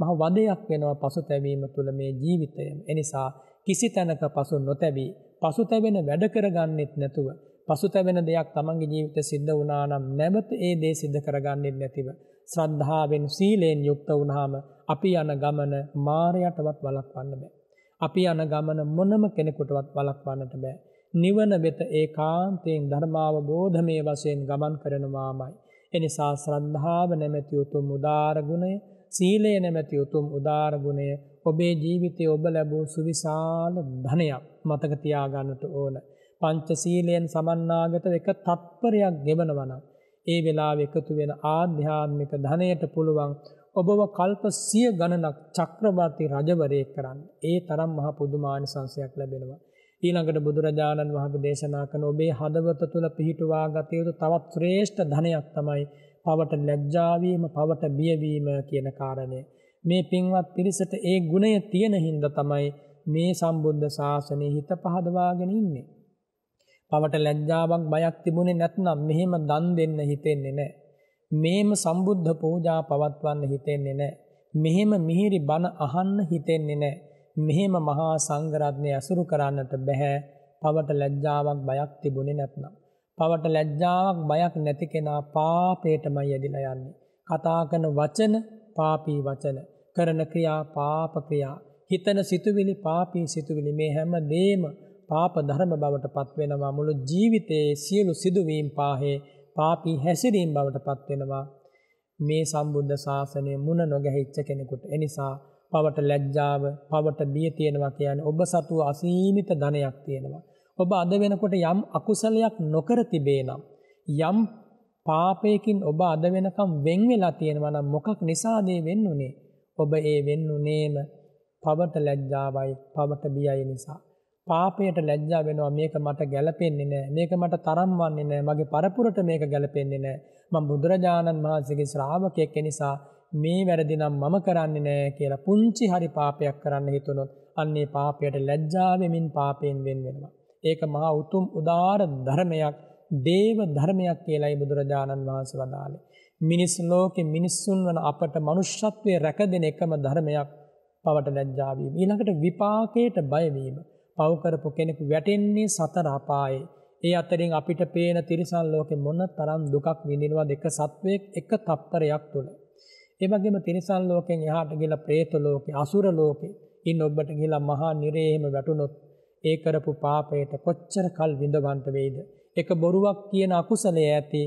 මහ වදයක් වෙනවා පසුතැවීම තුළ මේ ජීවිතය. එනිසා කිසි තැනක පසු නොතැබී පසුතැවෙන වැඩ කරගන්නෙත් නැතුව පසුතැවෙන දෙයක් තමන්ගේ ජීවිත සිද්ධ වුණා නම් නැවත ඒ දේ සිද්ධ කරගන්නෙත් නැතිව ශ්‍රද්ධාවෙන් සීලයෙන් යුක්ත වුණාම අපි යන ගමන මායයටවත් වළක්වන්න බෑ. අපි යන ගමන මොනම කෙනෙකුටවත් වළක්වන්නට බෑ. නිවන වෙත ඒකාන්තයෙන් ධර්මාවබෝධමේ වශයෙන් ගමන් කරනවාමයි. එනිසා ශ්‍රද්ධාව නැමැති උතුම් උදාර ගුණය සීලය නැමැති උතුම් උදාරගුණය ඔබේ ජීවිතය ඔබ ලැබූ සුවිශාල ධනයක් මතකතියාගන්නට ඕන. පංච සීලයෙන් සමන්නාගත එක තත්පරයක් ගෙබනවන. ඒ වෙලා එකතු වෙන ආධ්‍යාත්මික ධනයට පුළුවන් ඔබව කල්ප සිය ගණනක් චක්‍රවර්ති රජවරය කරන්න ඒ තරම් මහ පුදුමානි සංසයක් ලැබෙනවා. ඊළඟට බුදුරජාණන් වහප දේශනා කන ඔබේ හදවත තුළ පිහිටුවා ගතයුතු තවත් ශ්‍රේෂ්ඨ ධනයක් තමයි පවට ලැජ්ජාවීම පවට බියවීම කියන කාරණය. මේ පින්වත් පිරිසට ඒ ගුණය තියෙන හින්ද තමයි මේ සම්බුද්ධ ශාසනය හිත පහදවාගෙන ඉන්නේ. පවට ලැජ්ජාවක් බයක් තිබුණේ නැත්නම් මෙහෙම දන් දෙන්න හිතෙන්නේ නැහැ. මේම සම්බුද්ධ පූජා පවත්වන්න හිතෙන්නේ නැහැ. මෙහෙම මිහිරි බණ අහන්න හිතෙන්නේ නැහැ. මෙහෙම මහා සංඝරත්නය අසුරු කරන්නට බෑ. පවට ලැජ්ජාවක් බයක් තිබුණේ නැත්නම් පවට ලැජ්ජාවක් බයක් නැති කෙනා පාපේටමයි ඇදිලා යන්නේ. කතා කරන වචන පාපී වචන, කරන ක්‍රියා පාප ක්‍රියා, හිතන සිතුවිලි පාපී සිතුවිලි මේ හැම දෙම පාප ධර්ම බවට පත්වෙනවා. මුළු ජීවිතයේ සියලු සිදුවීම් පාහේ පාපී හැසිරීම් බවට පත්වෙනවා. මේ සම්බුද්ධ ශාසනය මුණ නොගැහිච්ච කෙනෙකුට. එනිසා පවට ලැජ්ජාව, පවට බිය තියෙනවා කියන්නේ ඔබ සතු අසීමිත ධනයක් තියෙනවා. ඔබ අද වෙනකොට යම් අකුසලයක් නොකර තිබේ නම් යම් පාපයකින් ඔබ අද වෙනකම් වෙන් වෙලා තියෙනවා නම් මොකක් නිසාද ඒ වෙන්නුනේ ඔබ ඒ වෙන්නුනේම පවට ලැජ්ජාවයි පවට බියයි නිසා පාපයට ලැජ්ජා වෙනවා මේක මට ගැලපෙන්නේ නැහැ මේක මට තරම් වන්නේ නැහැ මගේ පරපුරට මේක ගැලපෙන්නේ නැහැ මම බුදුරජාණන් වහන්සේගේ ශ්‍රාවකයෙක් නිසා මේ වැරදි නම් මම කරන්නේ නැහැ කියලා පුංචි හරි පාපයක් කරන්න හිතුනොත් අන්නේ පාපයට ලැජ්ජා වෙමින් පාපයෙන් වෙන් වෙනවා ඒක මහා උතුම් උදාාර ධර්මයක් දේව ධර්මයක් කියලයි බුදුරජාණන් වහන්සේ වදාළේ. මිනිස් ලෝකෙ මිනිස්සුන් වන අපට මනුෂ්‍යත්වය රැකදෙන එකම ධර්මයක් පවට ලැජ්ජාවීම. ඊළඟට විපාකයට බයවීම. පව්කරපු කෙනෙකු වැටෙන්නේ සතර අපායේ. ඒ අතරින් අපිට පේන තිරිසන් ලෝකෙ මොන තරම් දුකක් විඳිනවද එක සත්වයක් එක තප්පරයක් තුළ. ඒ වගේම තිරිසන් ලෝකෙන් එහාට ගිහලා പ്രേත ලෝකේ, අසුර ලෝකේ ඉන්න ඔබට ගිහලා මහා නිරේහෙම වැටුනොත් ඒ කරපු පාපයට කොච්චර කල් විඳවන්ට වෙයිද. එක බොරුවක් කියන අකුසලය ඇති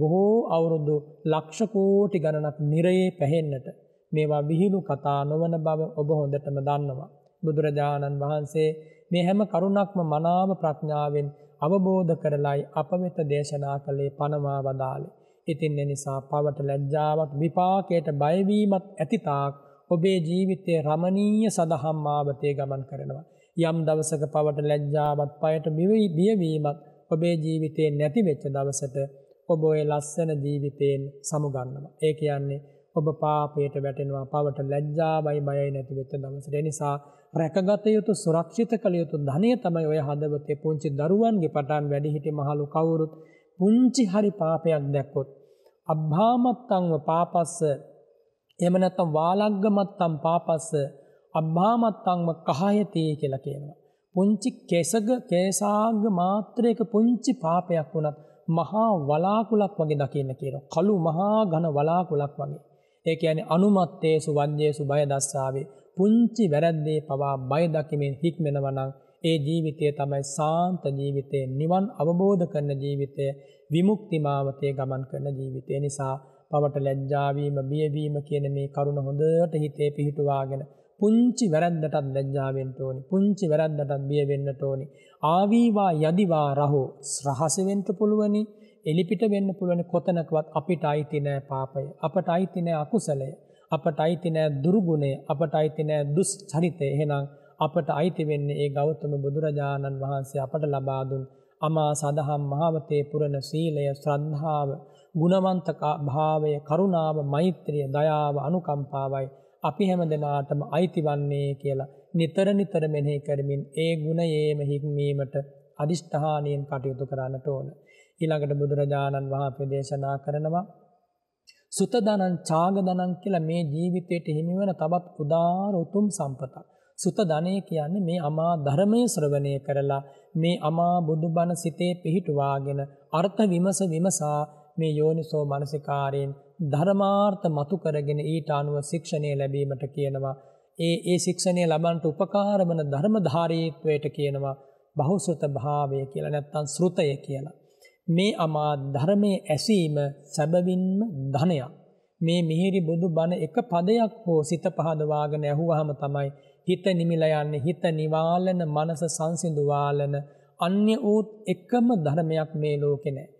බොහෝ අවුරුදු ලක්ෂකෝටි ගණනක් නිරයේ පැහෙන්නට. මේවා විහිළු කතා නොවන බව ඔබ හොඳටම දන්නවා. බුදුරජාණන් වහන්සේ මේ හැම කරුණක්ම මනාව ප්‍රඥාවෙන් අවබෝධ කරලයි අප වෙත දේශනා කළේ පනවා වදාලේ. ඉතින් එනිසා පවට ලැජ්ජාවක් විපාකයට බයවීමක් ඇතිතාක් ඔබේ ජීවිතයේ රමණීය සදහම් ආවතේ ගමන් කරනවා. යම් දවසක පවට ලැජ්ජාවත් පයට බිවී බියවීමත් ඔබේ ජීවිතයෙන් නැතිවෙච්ච දවසට ඔබ ඔය ලස්සන ජීවිතයෙන් සමුගන්නවා. ඒ කියන්නේ ඔබ පාපයට වැටෙනවා පවට ලැජ්ජාවයි බයයි නැතිවෙච්ච දවසට නිසා රැකගත යුතු සුරක්ෂිත කළ යුතු ධනය තමයි ඔය හදවතේ පුංචි දරුවන්ගේ පටන් වැඩිහිටි මහලු කවුරුත් පුංචි හරි පාපයක් දැක්කොත්. අභ්භාමත්තංව පාපස්ස එමනැතම් වාලග්ගමත්තම් පාපස්ස අබ්බාමත්තංම කහයතේ කියලා කියනවා. පුංචි කෙසග කේසාග්ග මාත්‍රයක පුංචි පාපයක් වුණත් මහා වලාකුලක් වගේ දකින්න කියනවා. කළු මහා ඝන වලාකුලක් වගේ. ඒ කියන්නේ අනුමත්තේසු වඤ්ඤේසු බය දස්සාවේ පුංචි වැරද්දේ පවා බය දකිමින් හික්මෙනවා නම් ඒ ජීවිතය තමයි සාන්ත ජීවිතය, නිවන් අවබෝධ කරන ජීවිතය, විමුක්ති මාවතේ ගමන් කරන ජීවිතය නිසා පවට ලැජ්ජා වීම, බිය වීම කියන මේ කරුණ හොඳට හිතේ පිහිටුවාගෙන පුංචි වැරැද්දටත් ලැජ්ජාවෙන්ට ඕනි පුංචි වැරැද්දටත් බිය වෙන්නට ඕනි ආවීවා යදිවා රහෝ රහසවෙන්ට පුළුවනි එලිපිට වෙන්න පුළුවනි කොතනකවත් අපිට අයිති නෑ පාපය අපට අයිති නෑ අකුසලය අපට අයිති නෑ දුරුගුණය අපට අයිති නෑ දුස් චරිතය එහෙනම් අපට අයිති වෙන්නේ ඒ ගෞතම බුදුරජාණන් වහන්සේ අපට ලබා දුන් අමා සදහම් මහවතේ පුරණ සීලය ශ්‍රද්ධාව ගුණවන්ත භාවය කරුණාව මෛත්‍රිය දයාව අනුකම්පාවයි අපි හැම දෙනාටම අයිතිවන්නේ කියලා නිතර නිතර මෙනෙහි කරමින් ඒ ගුණයේම හික්මීමට අදිෂ්ඨානයෙන් කටයුතු කරන්නට ඕන. ඊළඟට බුදුරජාණන් වහන්සේ දේශනා කරනවා සුතදනං ඡාගදනං කියලා මේ ජීවිතයට හිමි වන තවත් උදාාර උතුම් සම්පතක්. සුත ධනෙ කියන්නේ මේ අමා ධර්මයේ ශ්‍රවණය කරලා මේ අමා බුදුබණ සිතේ පිහිටුවාගෙන අර්ථ විමස විමසා මේ යෝනිසෝ මනසිකාරයෙන් ධර්මාර්ථ මතු කරගෙන ඊට අනුව ශික්ෂණය ලැබීමට කියනවා. ඒ ඒ ශික්ෂණය ලබන්ට උපකාර වන ධර්මධාරීත්වයට කියනවා බහුසෘත භාවය කියලා නැත්තම් ශ්‍රුතය කියලා. මේ අමා ධර්මයේ ඇසීම සැබවින්ම ධනයක්. මේ මිහිරි බුදු බණ එක පදයක් හෝ සිත පහදවාගෙන ඇහුවහම තමයි හිත නිමිලා යන්නේ හිත නිවාලන මනස සංසිඳුවාලන අන්‍ය ඌත් එකම ධර්මයක් මේ ලෝකේ නැහැ.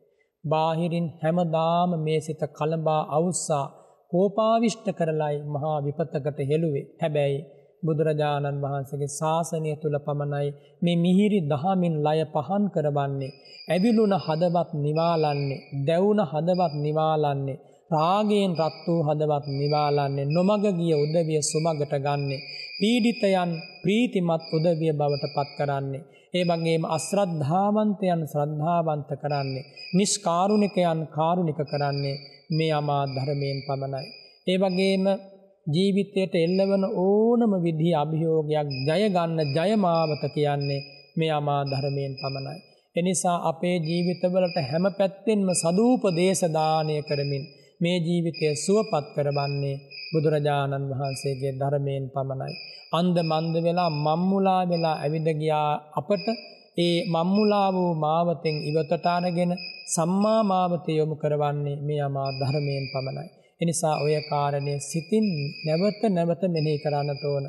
බාහිරින් හැමදාම මේ සිත කළඹා අවුස්සා කෝපාවිෂ්ට කරලයි මහා විපතකට හෙළුවේ හැබැයි බුදුරජාණන් වහන්සේගේ ශාසනය තුළ පමණයි මේ මිහිරි දහමින් ලය පහන් කරවන්නේ. ඇවිලුන හදවත් නිවාලන්නේ. දැවුන හදවත් නිවාලන්නේ. රාගයෙන් රත් වූ හදවත් නිවාලන්නේ. නොමග ගිය උදවිය සුමගට ගන්නේ. පීඩිතයන් ප්‍රීතිමත් උදවිය බවට පත් කරන්නේ. ඒ වගේම අශ්‍රද්ධාවන්තයන් ශ්‍රද්ධාවන්ත කරන්නේ. නිෂ්කාරුණිකයන් කාරුණික කරන්නේ මේ අමා ධර්මයෙන් පමණයි. ඒ වගේම ජීවිතයට එල්ලවන ඕනම විදිහ අභියෝගයක් ජය ගන්න ජයමාවත කියන්නේ මේ අමා ධර්මයෙන් පමණයි. එනිසා අපේ ජීවිතවලට හැම පැත්තෙන්ම සදූපදේශ දානය කරමින් මේ ජීවිතය සුවපත් කරවන්නේ බුදුරජාණන් වහන්සේගේ ධර්මයෙන් පමණයි. අන්ද මන්ද වෙලා මම්මුලා වෙලා ඇවිද ගියා අපට ඒ මම්මුලා වූ මාවතෙන් ඉවතට අරගෙන සම්මා මාවත යොමු කරවන්නේ මේ අමා ධර්මයෙන් පමණයි. එනිසා ඔය කාරණය සිතින් නැවත නැවත මෙනෙහි කරන්නට ඕන.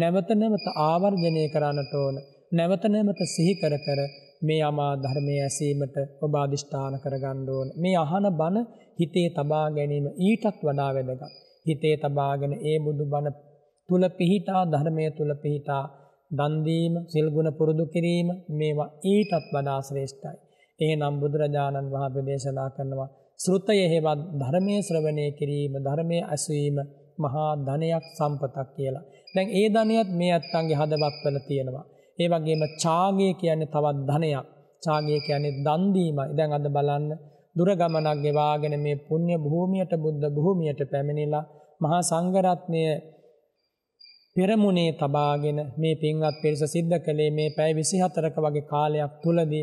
නැවත නැවත ආවර්ජනය කරන්නට ඕන. නැවත නැවත සිහි කර කර මේ අමා ධර්මයේ ඇසීමට ඔබ අදිෂ්ඨාන කරගන්න ඕන. මේ අහන බණ හිතේ තබා ගැනීම ඊටත් වඩා වැදගත්. හිතේ තබාගෙන ඒ බුදු බණ තුළ පිහිටා ධර්මය තුළ පිහිටා දන්දීම සිල්ගුණ පුරුදු කිරීම මේවා ඊටත් වඩා ශ්‍රේෂ්ඨයි. එහෙනම් බුදුරජාණන් වහන්සේ දේශනා කරනවා ශ්‍රුතය හේවත් ධර්මයේ ශ්‍රවණය කිරීම ධර්මයේ ඇසීම මහා ධනයක් සම්පතක් කියලා. දැන් ඒ ධනයත් මේ අත්තන්ගේ හදවත්වල තියෙනවා. ඒ වගේම ඡාගය කියන්නේ තවත් ධනයක්. ඡාගය කියන්නේ දන් දීමයි. දැන් අද බලන්න දුර ගමනක් ගෙවාගෙන මේ පුණ්‍ය භූමියට බුද්ධ භූමියට පැමිණිලා මහා සංඝ රත්නයේ පෙරමුණේ තබාගෙන මේ පින්වත් පිරිස සිද්ධ කළේ මේ පැය 24ක වගේ කාලයක් තුලදී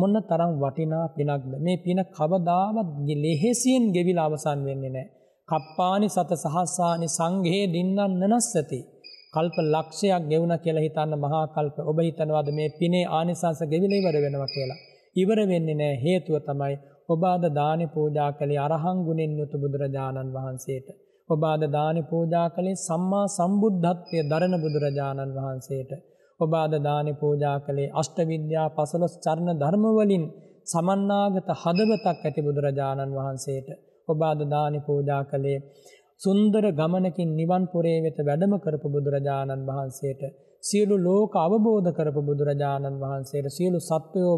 මොන තරම් වටිනා පිනක්ද මේ පින කවදාවත් ලෙහෙසියෙන් ගෙවිලා අවසන් වෙන්නේ නැහැ. කප්පානි සත සහස්සානි සංඝේ දින්නම් නනස්සති. කල්ප ලක්ෂයක් ගෙවුණ කියලා හිතන්න මහා කල්ප ඔබ හිතනවාද මේ පිනේ ආනිසංස ගෙවිලා ඉවර වෙනවා කියලා. ඉවර වෙන්නේ නැහැ හේතුව තමයි ඔබ අද දානි පූජා කළේ අරහන් ගුණෙන් යුතු බුදුරජාණන් වහන්සේට. ඔබ අද දානි පූජා කළේ සම්මා සම්බුද්ධත්වය දරණ බුදුරජාණන් වහන්සේට. ඔබ අද දානි පූජා කළේ අෂ්ටවිද්‍යා පසළොස් චරණ ධර්මවලින් සමන්නාගත හදවතක් ඇති බුදුරජාණන් වහන්සේට. ඔබ අද දානි පූජා කළේ සුන්දර ගමනකින් නිවන් පුරේ වෙත වැඩම කරපු බුදුරජාණන් වහන්සේට සියලු ලෝක අවබෝධ කරපු බුදුරජාණන් වහන්සේට සියලු සත්වයෝ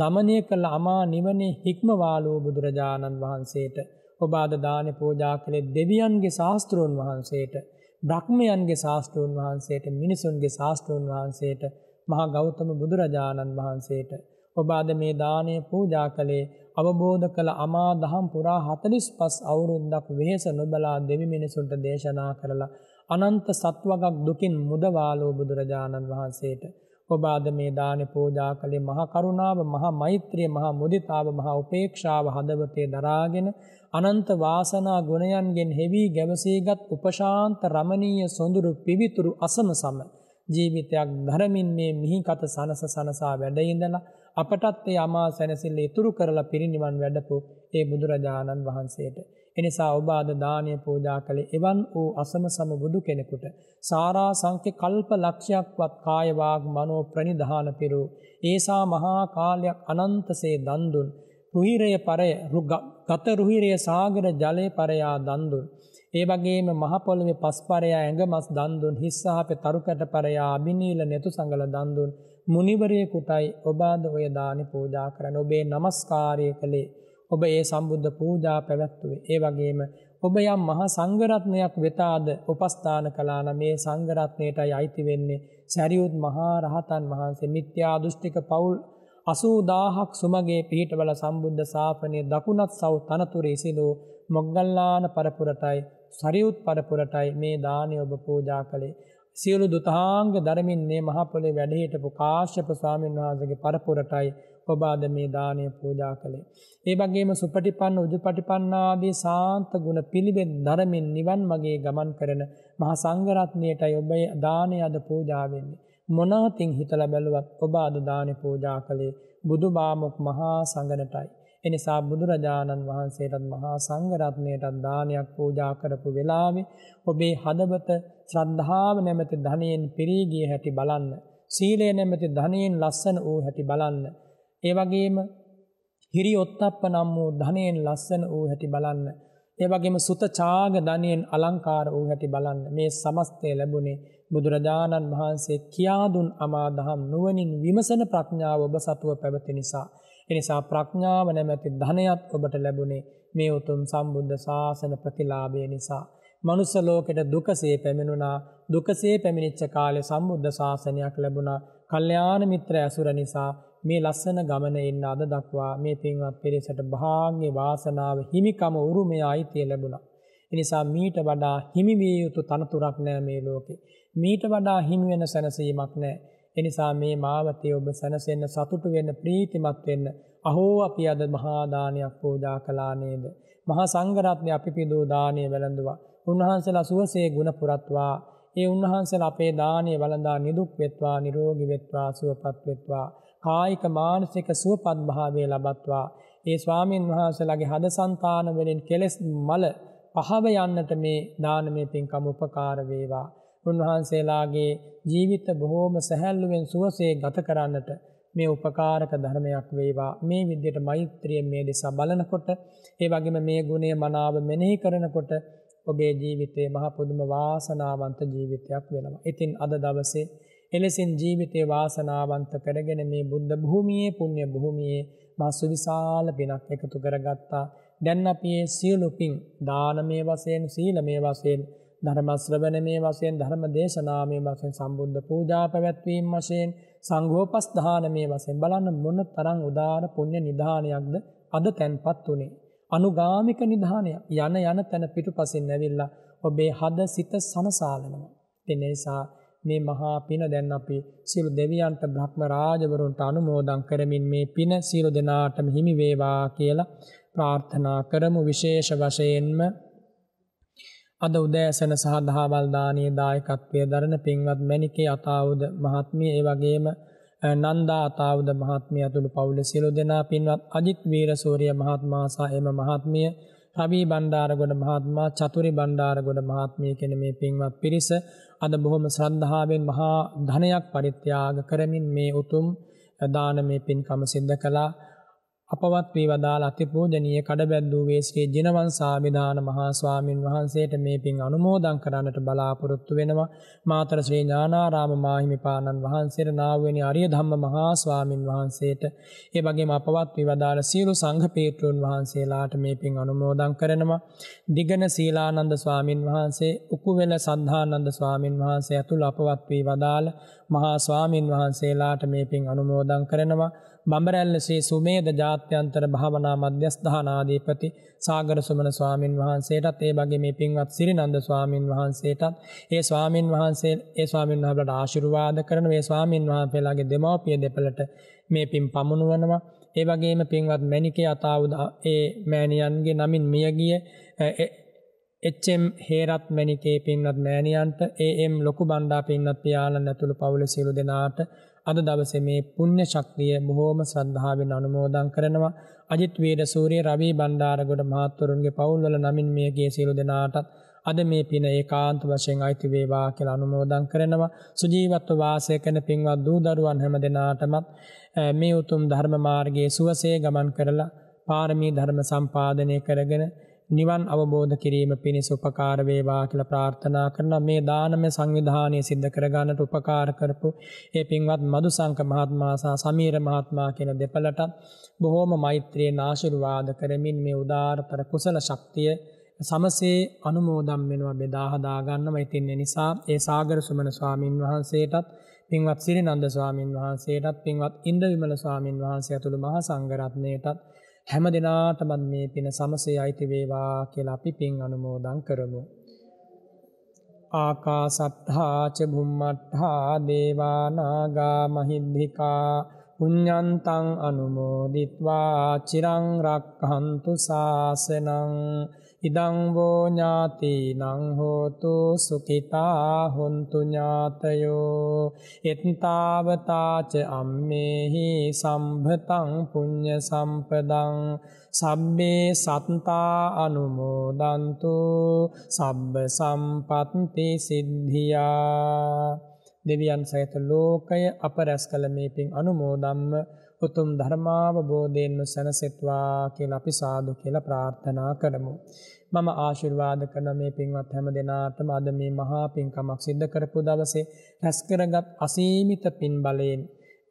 දමනය කළ අමා නිවනේ හික්මවාලෝ බුදුරජාණන් වහන්සේට ඔබාද දාන පෝජා කළේ දෙවියන්ගේ ශාස්තෘන් වහන්සේට බ්‍රහ්මයන්ගේ ශාස්තෘන් වහන්සේට මිනිසුන්ගේ ශාස්තෘන් වහන්සේට මහා ගෞතම බුදුරජාණන් වහන්සේට ඔබ අද මේ දානය පූජා කළේ අවබෝධ කළ අමා දහම් පුරා හතලිස් පස් අවුරුන්දක් වෙහෙස නොබලා දෙවි මිනිසුන්ට දේශනා කරලා අනන්ත සත්වගක් දුකින් මුදවාලෝ බුදුරජාණන් වහන්සේට ඔබාද මේ දාන පූජා කළේ මහා කරුණාව මහා මෛත්‍රිය මහා මුදිතාව මහා උපේක්ෂාව හදවතේ දරාගෙන අනන්ත වාසනා ගුණයන්ගෙන් හෙවී ගැවසීගත් උපශාන්ත රමණීය සොඳුරු පිවිතුරු අසමසම ජීවිතයක් ධරමින් මේ මිහිකත සනස සනසා වැඩඉඳලා අපටත් ඒ අමා සැනසිල්ල ඉතුරු කරලා පිරිනිවන් වැඩපු ඒ බුදුරජාණන් වහන්සේට එනිසා ඔබ අද දානය පූජා කළේ එවන් වූ අසම සම බුදු කෙනෙකුට සාරා සංඛ්‍ය කල්ප ලක්ෂයක්වත් කාය වාග් මනෝ ප්‍රනිධාන පිරූ ඒසා මහා කාලයක් අනන්තසේ දන් දුන් රුහිරය පරය ගත රුහිරය සාගර ජලය පරයා දන් දුන් ඒ වගේම මහ පොළවේ පස්පරයා ඇඟමස් දන් දුන් හිස්සහපේ තරුකට පරයා අබිනීල netu සංගල දන් දුන් මුනිවරයෙකුටයි ඔබ අද ඔය දානි පූජා කරන ඔබේ নমස්කාරය කළේ ඔබ ඒ සම්බුද්ධ පූජා පැවැත්තුවේ. ඒ වගේම ඔබ යම් මහා සංඝරත්නයක් වෙතාද උපස්ථාන කළා නම් මේ සංඝරත්නයටයි අයිති වෙන්නේ සැරියුත් මහා රහතන් වහන්සේ මිත්‍යා දෘෂ්ටික පෞල් 80000ක් සුමගේ පිහිටවල සම්බුද්ධ ශාසනය දකුණත් සව් තනතුරේ සිදු මොග්ගල්ලාන පරපුරටයි සරියුත් පරපුරටයි මේ දානය ඔබ පූජා කළේ සියලු දුතාංග ධර්මින් මේ මහ පොළේ වැඩ හිටපු කාශ්‍යප ස්වාමීන් වහන්සේගේ පරපුරටයි ඔබාද මේ දානය පූජා කළේ. ඒ වගේම සුපටිපන්න උජු පටිපන්නාදී සාන්ත ගුණ පිළිබෙන් දරමින් නිවන් මගේ ගමන් කරන මහා සංගරත්නයටයි ඔබේ දානය අද පූජාවෙන්නේ. මොනාතින් හිතල බැලුවත් ඔබ අද දානය පූජා කළේ බුදු බාමොක් මහා සඟනටයි. එනිසා බුදුරජාණන් වහන්සේටත් මහා සංගරත්නයටත් දානයක් පූජා කරපු වෙලාවෙ ඔබේ හදවත ශ්‍රද්ධාව නැමැති ධනයෙන් පිරීගිය හැටි බලන්න. සීලය නැමැති ධනයෙන් ලස්සන වූ හැටි බලන්න. ඒ වගේම හිරි ඔත්තප්ප නම් වූ ධනයෙන් ලස්සන වූ හැටි බලන්න. ඒ වගේම සුත චාග ධනයෙන් අලංකාර වූ හැටි බලන්න. මේ සමස්තය ලැබුණේ බුදුරජාණන් වහන්සේ කියා දුන් අමා දහම් නුවණින් විමසන ප්‍රඥාව ඔබ සතුව පැවති නිසා. එනිසා ප්‍රඥාව නැමැති ධනයත් ඔබට ලැබුණේ මේ උතුම් සම්බුද්ධ ශාසන ප්‍රතිලාභය නිසා. මනුස්ස ලෝකෙට දුකසේ පැමිණුණා. දුකසේ පැමිණිච්ච කාලේ සම්බුද්ධ ශාසනයක් ලැබුණා. කල්යාණ මිත්‍ර ඇසුර නිසා මේ ලස්සන ගමන එන්න අද දක්වා මේ පින්වත් පිරිසට භාග්‍ය වාසනාව හිමිකම උරුමය අයිතිය ලැබුණා. එනිසා මීට වඩා හිමිවිය යුතු තනතුරක් නෑ මේ ලෝකේ. මීට වඩා හිමිවෙන සැනසීමක් නෑ. එනිසා මේ මාවතය ඔබ සැනසෙන්න සතුටු වෙන්න ප්‍රීතිමත් වෙන්න අහෝ අපි අද මහාදානයක් පෝජා කලා නේද. මහා සංගරත්නය අපි පිදූ දානය වැළඳවා. උන්වහන්සලා සුවසේ ගුණ පුරත්වා ඒ උන්වහන්සල අපේ දානය වලඳා නිදුක් වෙත්වා නිරෝගි වෙත්වා සුවපත් වෙත්වා කායික මානසික සුවපත් භාවය ලබත්වා ඒ ස්වාමීන් වහන්සේලාගේ හද సంతාන වලින් කෙලෙස් මල පහව යන්නට මේ දානමය පින්කම උපකාර වේවා. උන්වහන්සේලාගේ ජීවිත බොහෝම සැහැල්ලුවෙන් සුවසේ ගත කරන්නට මේ උපකාරක ධර්මයක් වේවා. මේ විදිහට මෛත්‍රිය මේ දෙස බලනකොට ඒ වගේම මේ ගුණය මනාව මෙනෙහි කරනකොට ඔබේ ජීවිතයේ මහ පුදුම වාසනාවන්ත ජීවිතයක් වෙනවා. ඉතින් අද දවසේ එලෙසින් ජීවිතය වාසනාවන්ත කරගෙන මේ බුද්ධ භූමියයේ පුුණ්්‍ය භූමියයේ මස්සු විශාල පිනක් එකතු කරගත්තා. දැන් අපේ සියලුපින් දානමය වසයෙන් සීලමය වසයෙන් ධර්මස්්‍රවන මේ වසයෙන් ධර්ම දේශනාමය වසයෙන් සම්බුද්ධ පූජා පැවැත්වීම් වශයෙන් සංගෝපස්ධානමය වසයෙන් බලන්න මොන තරං උදාර පුුණ්්‍ය නිධානයක්ද අද තැන්පත් වනේ. අනුගාමික නිධානයක් යන යන තැන පිටු පසින් නැවිල්ලා ඔබේ හද සිත සනසාලනවා. තිනෙසා මේ මහා පින දැන් අපි සියලු දෙවියන්ට බ්‍රහ්ම රාජවරුන්ට අනුමෝදන් කරමින් මේ පින සියලු දෙනාටම හිමි වේවා කියලා ප්‍රාර්ථනා කරමු විශේෂ වශයෙන්ම අද උදෑසන සහ දහවල් දානීය දායකත්වයේ දරන පින්වත් මණිකේ අතාවුද මහත්මිය ඒ වගේම නන්දා අතාවුද මහත්මිය ඇතුළු පවුලේ සියලු දෙනා පින්වත් අජිත් වීරසූරිය මහත්මයා සහ එම මහත්මිය රවී බණ්ඩාරගොඩ මහත්මා චතුරි බණ්ඩාරගොඩ මහත්මිය කෙන මේ පින්වත් පිරිස අද බොහොම ශ්‍රද්ධාවෙන් මහා ධනයක් පරිත්‍යාග කරමින් මේ උතුම් දාන මේ පින්කම සිද්ධ කළා අපවත් වී වදාළ අතිපූජනීය කඩබැද්ද වූ ශ්‍රී ජිනවංසාභිදාන මහා ස්වාමින් වහන්සේට මේ පින් අනුමෝදන් කරන්නට බලාපොරොත්තු වෙනවා මාතර ශ්‍රී ඥානාරාම මාහිමිපාණන් වහන්සේට නාවුවෙනි අරිය ධම්ම මහා ස්වාමින් වහන්සේට ඒ වගේම අපවත් වී වදාළ සියලු සංඝ පීඨුන් වහන්සේලාට මේ පින් අනුමෝදන් කරනවා දිගන සීලානන්ද ස්වාමින් වහන්සේ උකුවෙල සද්ධානන්ද ස්වාමින් වහන්සේ ඇතුළු අපවත් වී වදාළ මහා ස්වාමින් වහන්සේලාට මේ පින් අනුමෝදන් කරනවා බඹරැල්ලසේ සුමේද ජාත්‍යන්තර භාවනා මධ්‍යස්ථානාධීපති සාගර සුමන ස්වාමින් වහන්සේටත් ඒ වගේ මේ පින්වත් සිරිනන්ද ස්වාමින් වහන්සේටත් ඒ ස්වාමින් වහන්සේ ඒ ස්වාමින් වහන්සේලාට ආශිර්වාද කරන මේ ස්වාමින් වහන්සේලාගේ දෙමව්පිය දෙපළට මේ පින් පමුණුවනවා ඒ වගේම පින්වත් මණිකේ අතාවුද ඒ මෑණියන්ගේ නමින් මිය ගිය එච්චම් හේරත් මැනිකේ පින්වත් මෑණියන්ට ඒම් ලොකු බණ්ඩා පින්වත් පියාණන් ඇතුළු පවුල සියලු දෙනාට අද දවසේ මේ පුණ්‍ය ශක්තිය බොහෝම ශ්‍රද්ධාවෙන් අනුමෝදන් කරනවා. අජිත් වීරසූරිය රවි බණ්ඩාරගොඩ මහත්වරුන්ගේ පවුල්වල නමින් මියගිය සියලු දෙනාටත් අද මේ පින ඒකාන්ත වශයෙන් අයිති වේවා කියලා අනුමෝදන් කරනවා. සුජීවත්ව වාසය කරන පින්වත් දූ දරුවන් හැම දෙනාටමත් මේ උතුම් ධර්ම මාර්ගයේ සුවසේ ගමන් කරලා පාරමී ධර්ම සම්පාදනය කරගෙන නිවන් අවබෝධ කිරීම පිණිස උපකාරවේවා කියල ප්‍රාර්ථනා කරන මේ දානම සංවිධානය සිද්ධ කරගන්නට උපකාර කරපු ඒ පින්වත් මදු සංක මහත්මාසා සමීර මහත්මා කියෙන දෙපලට බොහෝම මෛත්‍රයේ නාශිරුවාද කරමින් මේ උදාරතර කුසල ශක්තිය සමසේ අනුමෝදම් වෙනවා බෙදාහදාගන්නම ඉතින්නේ නිසා ඒ සාගර සුමන ස්වාමීන් වහන්සේටත් පින්වත් සිරිනන්ද ස්වාමින් වහන්සේටත් පින්වත් ඉන්ද්‍රවිමල ස්වාමින් වහන්සේ ඇතුළු මහා සංඝරත්නයටත් හැම දෙනාටමත් මේ පින සමසේ අයිති වේවා කියලා අපි පින් අනුමෝදන් කරමු. ආකාසත්තා ච භුම්මත්තා දේවා නාග මහිද්దికා පුඤ්ඤන්තං අනුමෝදිත්වා චිරං රක්ඛන්තු ශාසනං ඉදංවෝ ඥාති නංහෝතු සුකිතා හොන්තු ඥාතයෝ එත්තාවතාච අම්මේහි සම්භතං පුඤ්ඤ සම්පදං සබ්බේ සත්තා අනුමෝදන්තු සබ්බ සම්පත්ති සිද්ධියා දෙවියන් සහිත ලෝකය අප රැස් කළ මේ පින් අනුමෝදම්ම උතුම් ධර්මාවබෝධයෙන්ම සැනසෙත්වා කියලා අපි සාදු කියලා ප්‍රාර්ථනා කරමු. මම ආශිර්වාද කරන මේ පින්වත් හැම දෙනාටම අද මේ මහා පින්කමක් සිද්ධ කරපු දවසේ රැස් කරගත් අසීමිත පින් බලයෙන්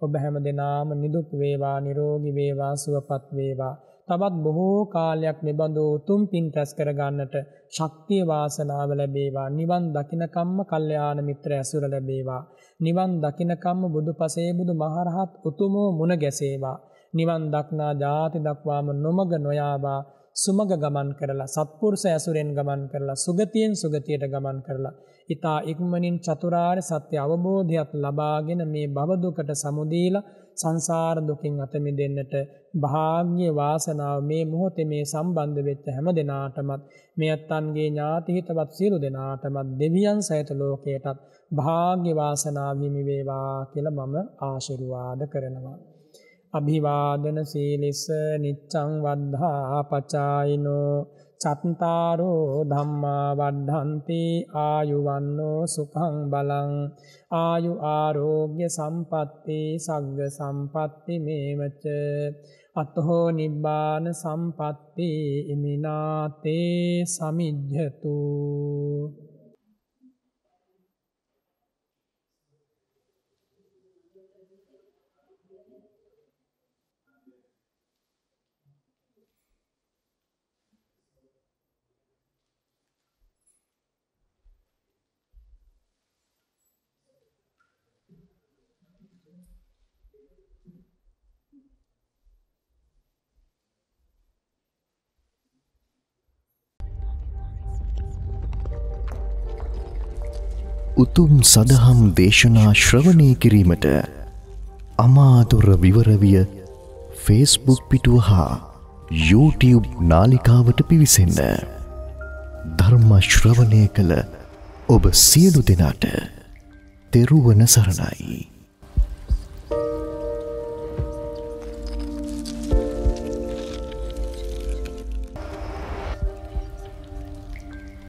ඔබ හැම දෙනාම නිදුක් වේවා නිරෝගී වේවා සුවපත් වේවා තවත් බොහෝ කාලයක් මෙබඳු උතුම් පින් රැස් කර ගන්නට ශක්තිය වාසනාව ලැබේවා නිවන් දකින කම්ම කල්යාණ මිත්‍ර ඇසුර ලැබේවා නිවන් දකිනකම්ම බුදු පසේ බුදු මහරහත් උතුමෝ මුණ ගැසේවා. නිවන් දක්නා ජාති දක්වාම නොමග නොයාබා සුමග ගමන් කරලා සත්පුරුෂ ඇසුරෙන් ගමන් කරලා සුගතියෙන් සුගතියට ගමන් කරලා ඊතා ඉක්මනින් චතුරාර්ය සත්‍ය අවබෝධයක් ලබාගෙන මේ භව දුකට සමුදීලා සංසාර දුකින් අත මිදෙන්නට භාග්‍ය වාසනාව මේ මොහොතේ මේ සම්බන්ධ වෙච්ච හැම දිනාටමත් මේ අත්තන්ගේ ඥාති හිතවත් සියලු දෙනාටමත් දෙවියන් සහිත ලෝකයටත් භාග්‍යවාසනාහිමි වේවා කියල මම ආශිරුවාද කරනවා. අභිවාදන සීලිස නිච්චං වද්ධා පචායිනෝ චත්තාරෝ ධම්මා වද්ධන්ති ආයුවන්නෝ සුකං බලං ආයු ආරෝග්‍ය සම්පත්ති සග්ග සම්පත්ති මේවච අතහෝ නිබ්බාන සම්පත්ති ඉමිනාතේ සමිජ්ජතු උතුම් සදහම් දේශනා ශ්‍රවණය කිරීමට අමාතුර විවරවිය ෆේස්බුක් පිටුව හා YouTube නාලිකාවට පිවිසන්න. ධර්ම ශ්‍රවණය කළ ඔබ සියලු දෙනාට තෙරුවන සරණයි.